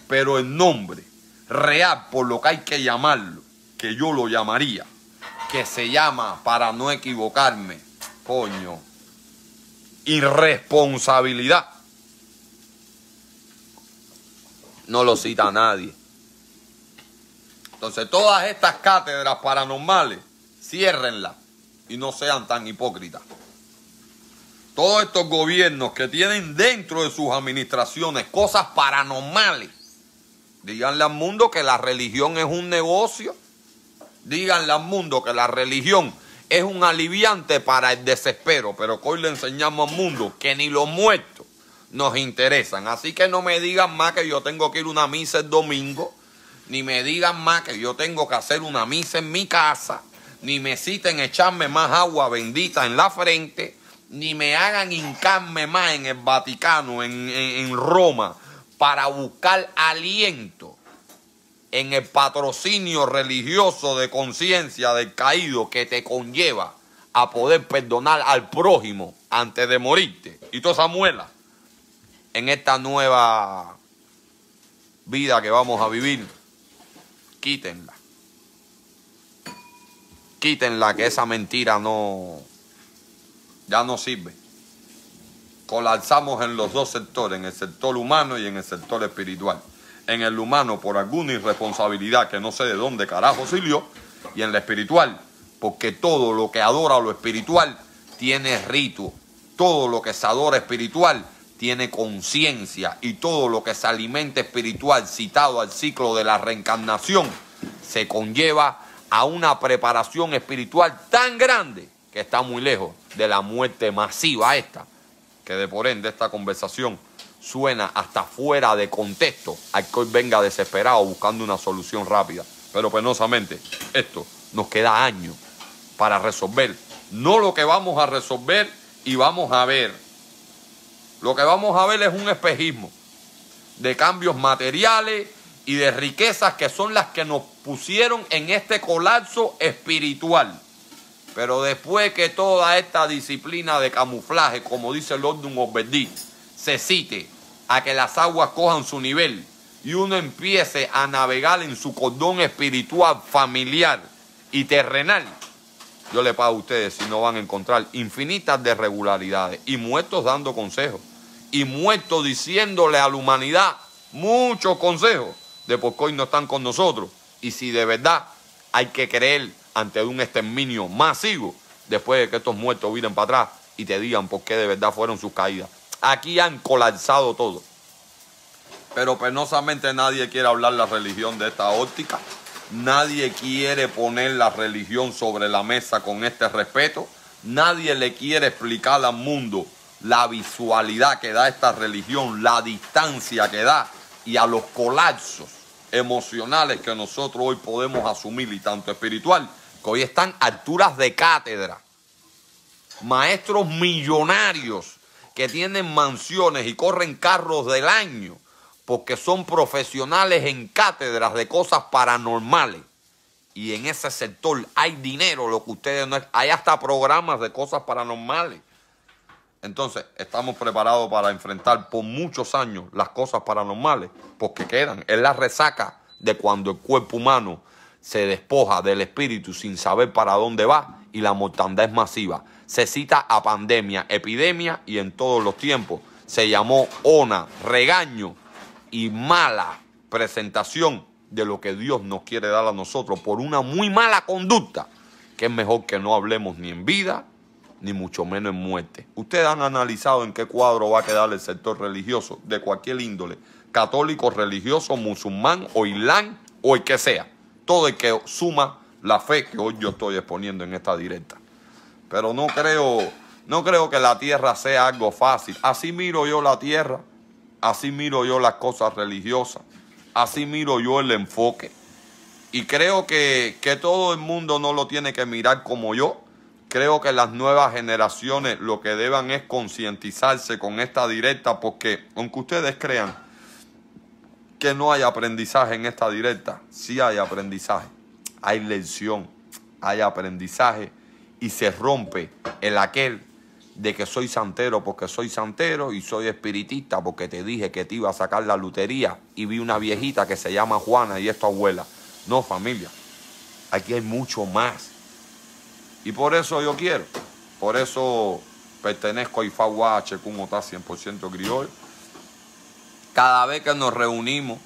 pero el nombre real, por lo que hay que llamarlo, que yo lo llamaría, que se llama, para no equivocarme, coño, irresponsabilidad. No lo cita nadie. Entonces, todas estas cátedras paranormales, ciérrenlas y no sean tan hipócritas. Todos estos gobiernos que tienen dentro de sus administraciones cosas paranormales, díganle al mundo que la religión es un negocio, díganle al mundo que la religión es un aliviante para el desespero, pero que hoy le enseñamos al mundo que ni los muertos nos interesan. Así que no me digan más que yo tengo que ir a una misa el domingo ni me digan más que yo tengo que hacer una misa en mi casa, ni me citen echarme más agua bendita en la frente, ni me hagan hincarme más en el Vaticano, en, Roma, para buscar aliento en el patrocinio religioso de conciencia del caído que te conlleva a poder perdonar al prójimo antes de morirte. Y tú, esa muela en esta nueva vida que vamos a vivir quítenla. Quítenla que esa mentira no, ya no sirve. Colapsamos en los dos sectores, en el sector humano y en el sector espiritual. En el humano por alguna irresponsabilidad que no sé de dónde carajo sirvió, y en el espiritual porque todo lo que adora lo espiritual tiene rito. Todo lo que se adora espiritual tiene conciencia y todo lo que se alimenta espiritual citado al ciclo de la reencarnación se conlleva a una preparación espiritual tan grande que está muy lejos de la muerte masiva esta, que de por ende esta conversación suena hasta fuera de contexto al que hoy venga desesperado buscando una solución rápida. Pero penosamente, esto nos queda años para resolver, no lo que vamos a resolver y vamos a ver lo que vamos a ver es un espejismo de cambios materiales y de riquezas que son las que nos pusieron en este colapso espiritual. Pero después que toda esta disciplina de camuflaje, como dice Lord Oberdí, se cite a que las aguas cojan su nivel y uno empiece a navegar en su cordón espiritual, familiar y terrenal, yo le pago a ustedes si no van a encontrar infinitas irregularidades y muertos dando consejos y muerto diciéndole a la humanidad muchos consejos de por qué hoy no están con nosotros. Y si de verdad hay que creer ante un exterminio masivo después de que estos muertos vienen para atrás y te digan por qué de verdad fueron sus caídas. Aquí han colapsado todo. Pero penosamente nadie quiere hablar la religión de esta óptica. Nadie quiere poner la religión sobre la mesa con este respeto. Nadie le quiere explicar al mundo la visualidad que da esta religión, la distancia que da y a los colapsos emocionales que nosotros hoy podemos asumir y tanto espiritual, que hoy están alturas de cátedra, maestros millonarios que tienen mansiones y corren carros del año porque son profesionales en cátedras de cosas paranormales. Y en ese sector hay dinero, lo que ustedes no... Hay hasta programas de cosas paranormales entonces, estamos preparados para enfrentar por muchos años las cosas paranormales, porque quedan. Es la resaca de cuando el cuerpo humano se despoja del espíritu sin saber para dónde va y la mortandad es masiva. Se cita a pandemia, epidemia y en todos los tiempos. Se llamó ona, regaño y mala presentación de lo que Dios nos quiere dar a nosotros por una muy mala conducta, que es mejor que no hablemos ni en vida ni mucho menos en muerte. Ustedes han analizado en qué cuadro va a quedar el sector religioso de cualquier índole, católico, religioso, musulmán o islán o el que sea. Todo el que suma la fe que hoy yo estoy exponiendo en esta directa. Pero no creo, no creo que la tierra sea algo fácil. Así miro yo la tierra, así miro yo las cosas religiosas, así miro yo el enfoque. Y creo que, que todo el mundo no lo tiene que mirar como yo, creo que las nuevas generaciones lo que deban es concientizarse con esta directa, porque aunque ustedes crean que no hay aprendizaje en esta directa, sí hay aprendizaje, hay lección, hay aprendizaje y se rompe el aquel de que soy santero porque soy santero y soy espiritista porque te dije que te iba a sacar la lutería y vi una viejita que se llama Juana y es tu abuela. No, familia, aquí hay mucho más y por eso yo quiero, por eso pertenezco a IFAWA, como está 100% criollo. Cada vez que nos reunimos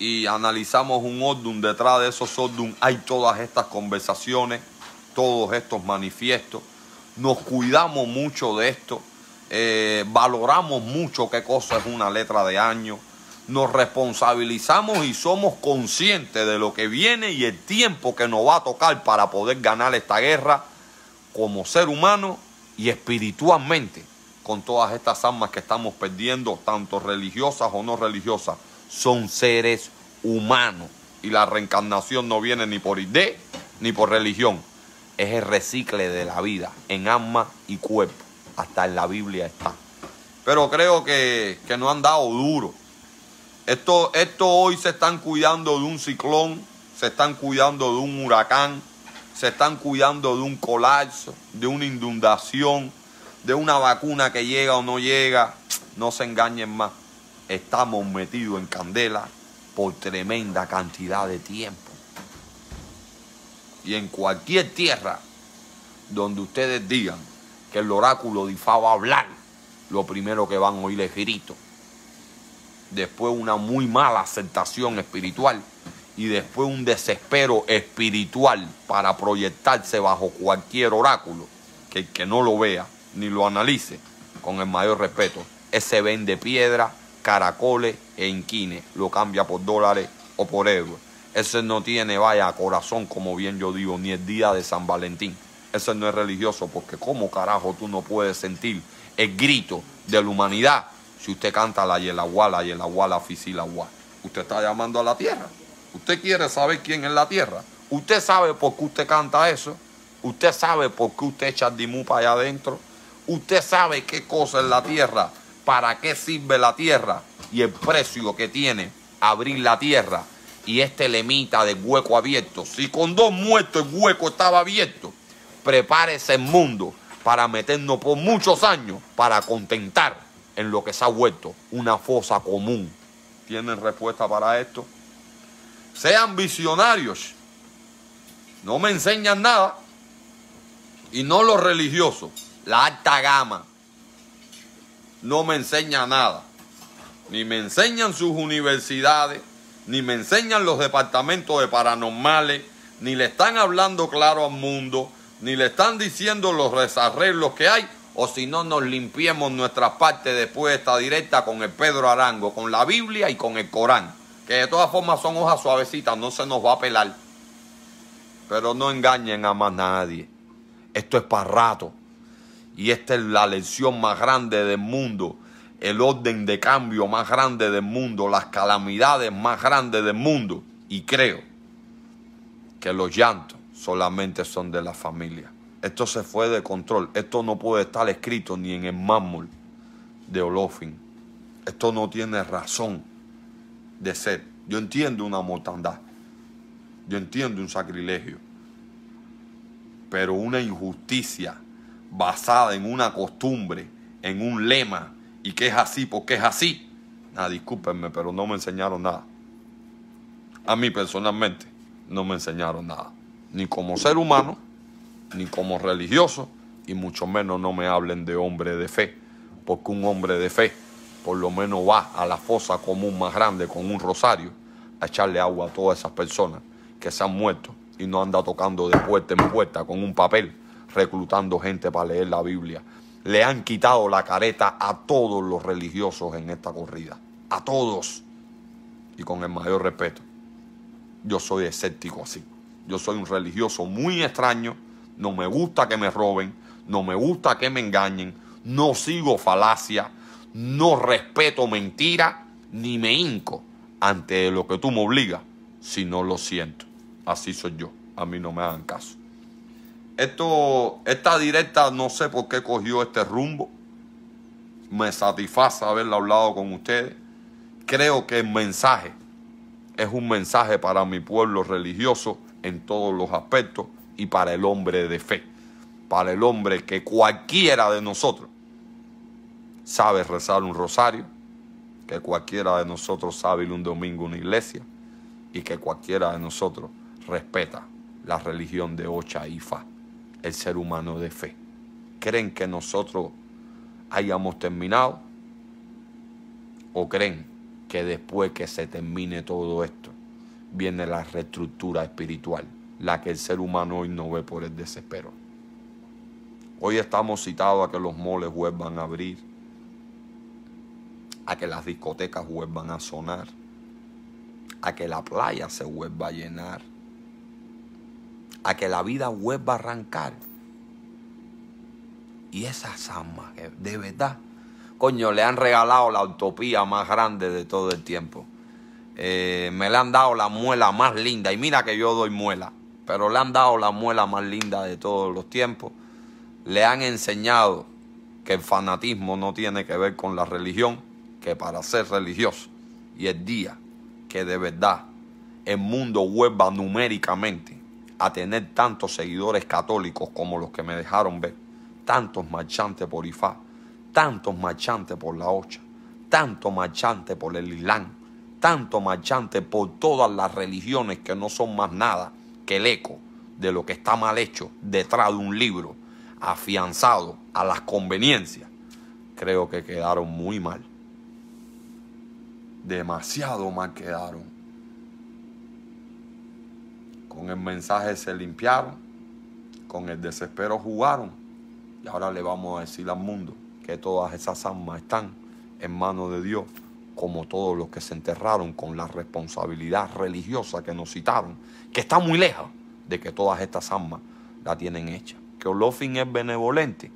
y analizamos un orden detrás de esos orden hay todas estas conversaciones, todos estos manifiestos. Nos cuidamos mucho de esto, eh, valoramos mucho qué cosa es una letra de año, nos responsabilizamos y somos conscientes de lo que viene y el tiempo que nos va a tocar para poder ganar esta guerra como ser humano y espiritualmente con todas estas almas que estamos perdiendo, tanto religiosas o no religiosas, son seres humanos. Y la reencarnación no viene ni por ID ni por religión. Es el recicle de la vida en alma y cuerpo. Hasta en la Biblia está. Pero creo que, que no han dado duro esto, esto hoy se están cuidando de un ciclón, se están cuidando de un huracán, se están cuidando de un colapso, de una inundación, de una vacuna que llega o no llega. No se engañen más. Estamos metidos en candela por tremenda cantidad de tiempo. Y en cualquier tierra donde ustedes digan que el oráculo de Ifá va a hablar, lo primero que van a oír es grito después una muy mala aceptación espiritual y después un desespero espiritual para proyectarse bajo cualquier oráculo que que no lo vea ni lo analice con el mayor respeto, ese vende piedra, caracoles e inquines, lo cambia por dólares o por euros. Ese no tiene, vaya, corazón, como bien yo digo, ni el día de San Valentín. Ese no es religioso, porque como carajo tú no puedes sentir el grito de la humanidad si usted canta la y la yelaguá, la guá. usted está llamando a la tierra. Usted quiere saber quién es la tierra. Usted sabe por qué usted canta eso. Usted sabe por qué usted echa dimu dimú para allá adentro. Usted sabe qué cosa es la tierra, para qué sirve la tierra y el precio que tiene abrir la tierra y este lemita de hueco abierto. Si con dos muertos el hueco estaba abierto, prepárese el mundo para meternos por muchos años para contentar en lo que se ha vuelto una fosa común. ¿Tienen respuesta para esto? Sean visionarios. No me enseñan nada. Y no los religiosos. La alta gama. No me enseña nada. Ni me enseñan sus universidades. Ni me enseñan los departamentos de paranormales. Ni le están hablando claro al mundo. Ni le están diciendo los desarreglos que hay o si no nos limpiemos nuestra parte después de esta directa con el Pedro Arango, con la Biblia y con el Corán, que de todas formas son hojas suavecitas, no se nos va a pelar. Pero no engañen a más nadie. Esto es para rato. Y esta es la lección más grande del mundo, el orden de cambio más grande del mundo, las calamidades más grandes del mundo. Y creo que los llantos solamente son de la familia. Esto se fue de control. Esto no puede estar escrito ni en el mármol de Olofin. Esto no tiene razón de ser. Yo entiendo una mortandad. Yo entiendo un sacrilegio. Pero una injusticia basada en una costumbre, en un lema, y que es así porque es así. Nada, ah, discúlpenme, pero no me enseñaron nada. A mí personalmente no me enseñaron nada. Ni como ser humano ni como religioso, y mucho menos no me hablen de hombre de fe, porque un hombre de fe por lo menos va a la fosa común más grande con un rosario a echarle agua a todas esas personas que se han muerto y no anda tocando de puerta en puerta con un papel reclutando gente para leer la Biblia. Le han quitado la careta a todos los religiosos en esta corrida, a todos. Y con el mayor respeto, yo soy escéptico así. Yo soy un religioso muy extraño no me gusta que me roben, no me gusta que me engañen, no sigo falacia, no respeto mentira, ni me hinco ante lo que tú me obligas, si no lo siento. Así soy yo, a mí no me hagan caso. Esto, esta directa no sé por qué cogió este rumbo. Me satisface haberla hablado con ustedes. Creo que el mensaje es un mensaje para mi pueblo religioso en todos los aspectos y para el hombre de fe, para el hombre que cualquiera de nosotros sabe rezar un rosario, que cualquiera de nosotros sabe ir un domingo a una iglesia y que cualquiera de nosotros respeta la religión de Ocha Fa, el ser humano de fe. ¿Creen que nosotros hayamos terminado? ¿O creen que después que se termine todo esto viene la reestructura espiritual? la que el ser humano hoy no ve por el desespero. Hoy estamos citados a que los moles vuelvan a abrir, a que las discotecas vuelvan a sonar, a que la playa se vuelva a llenar, a que la vida vuelva a arrancar. Y esas almas de verdad, coño, le han regalado la utopía más grande de todo el tiempo. Eh, me le han dado la muela más linda. Y mira que yo doy muela pero le han dado la muela más linda de todos los tiempos. Le han enseñado que el fanatismo no tiene que ver con la religión, que para ser religioso y el día que de verdad el mundo vuelva numéricamente a tener tantos seguidores católicos como los que me dejaron ver, tantos marchantes por Ifá, tantos marchantes por la Ocha, tantos marchantes por el Islam, tantos marchantes por todas las religiones que no son más nada que el eco de lo que está mal hecho detrás de un libro afianzado a las conveniencias, creo que quedaron muy mal. Demasiado mal quedaron. Con el mensaje se limpiaron, con el desespero jugaron y ahora le vamos a decir al mundo que todas esas almas están en manos de Dios como todos los que se enterraron con la responsabilidad religiosa que nos citaron, que está muy lejos de que todas estas almas la tienen hecha. ¿Que Olofin es benevolente?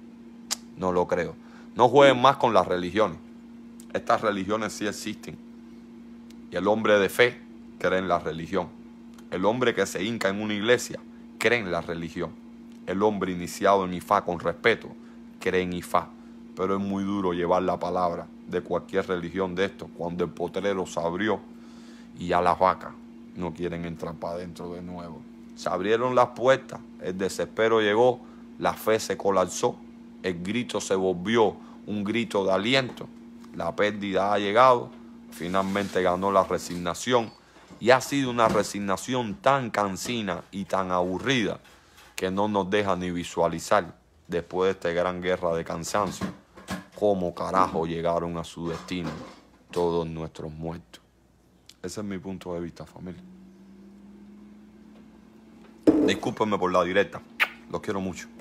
No lo creo. No jueguen más con las religiones. Estas religiones sí existen. Y el hombre de fe cree en la religión. El hombre que se hinca en una iglesia cree en la religión. El hombre iniciado en Ifá con respeto cree en Ifá pero es muy duro llevar la palabra de cualquier religión de esto. Cuando el potrero se abrió y ya las vacas no quieren entrar para adentro de nuevo. Se abrieron las puertas, el desespero llegó, la fe se colapsó, el grito se volvió un grito de aliento, la pérdida ha llegado, finalmente ganó la resignación y ha sido una resignación tan cansina y tan aburrida que no nos deja ni visualizar después de esta gran guerra de cansancio cómo carajo llegaron a su destino todos nuestros muertos. Ese es mi punto de vista, familia. Discúlpenme por la directa. Los quiero mucho.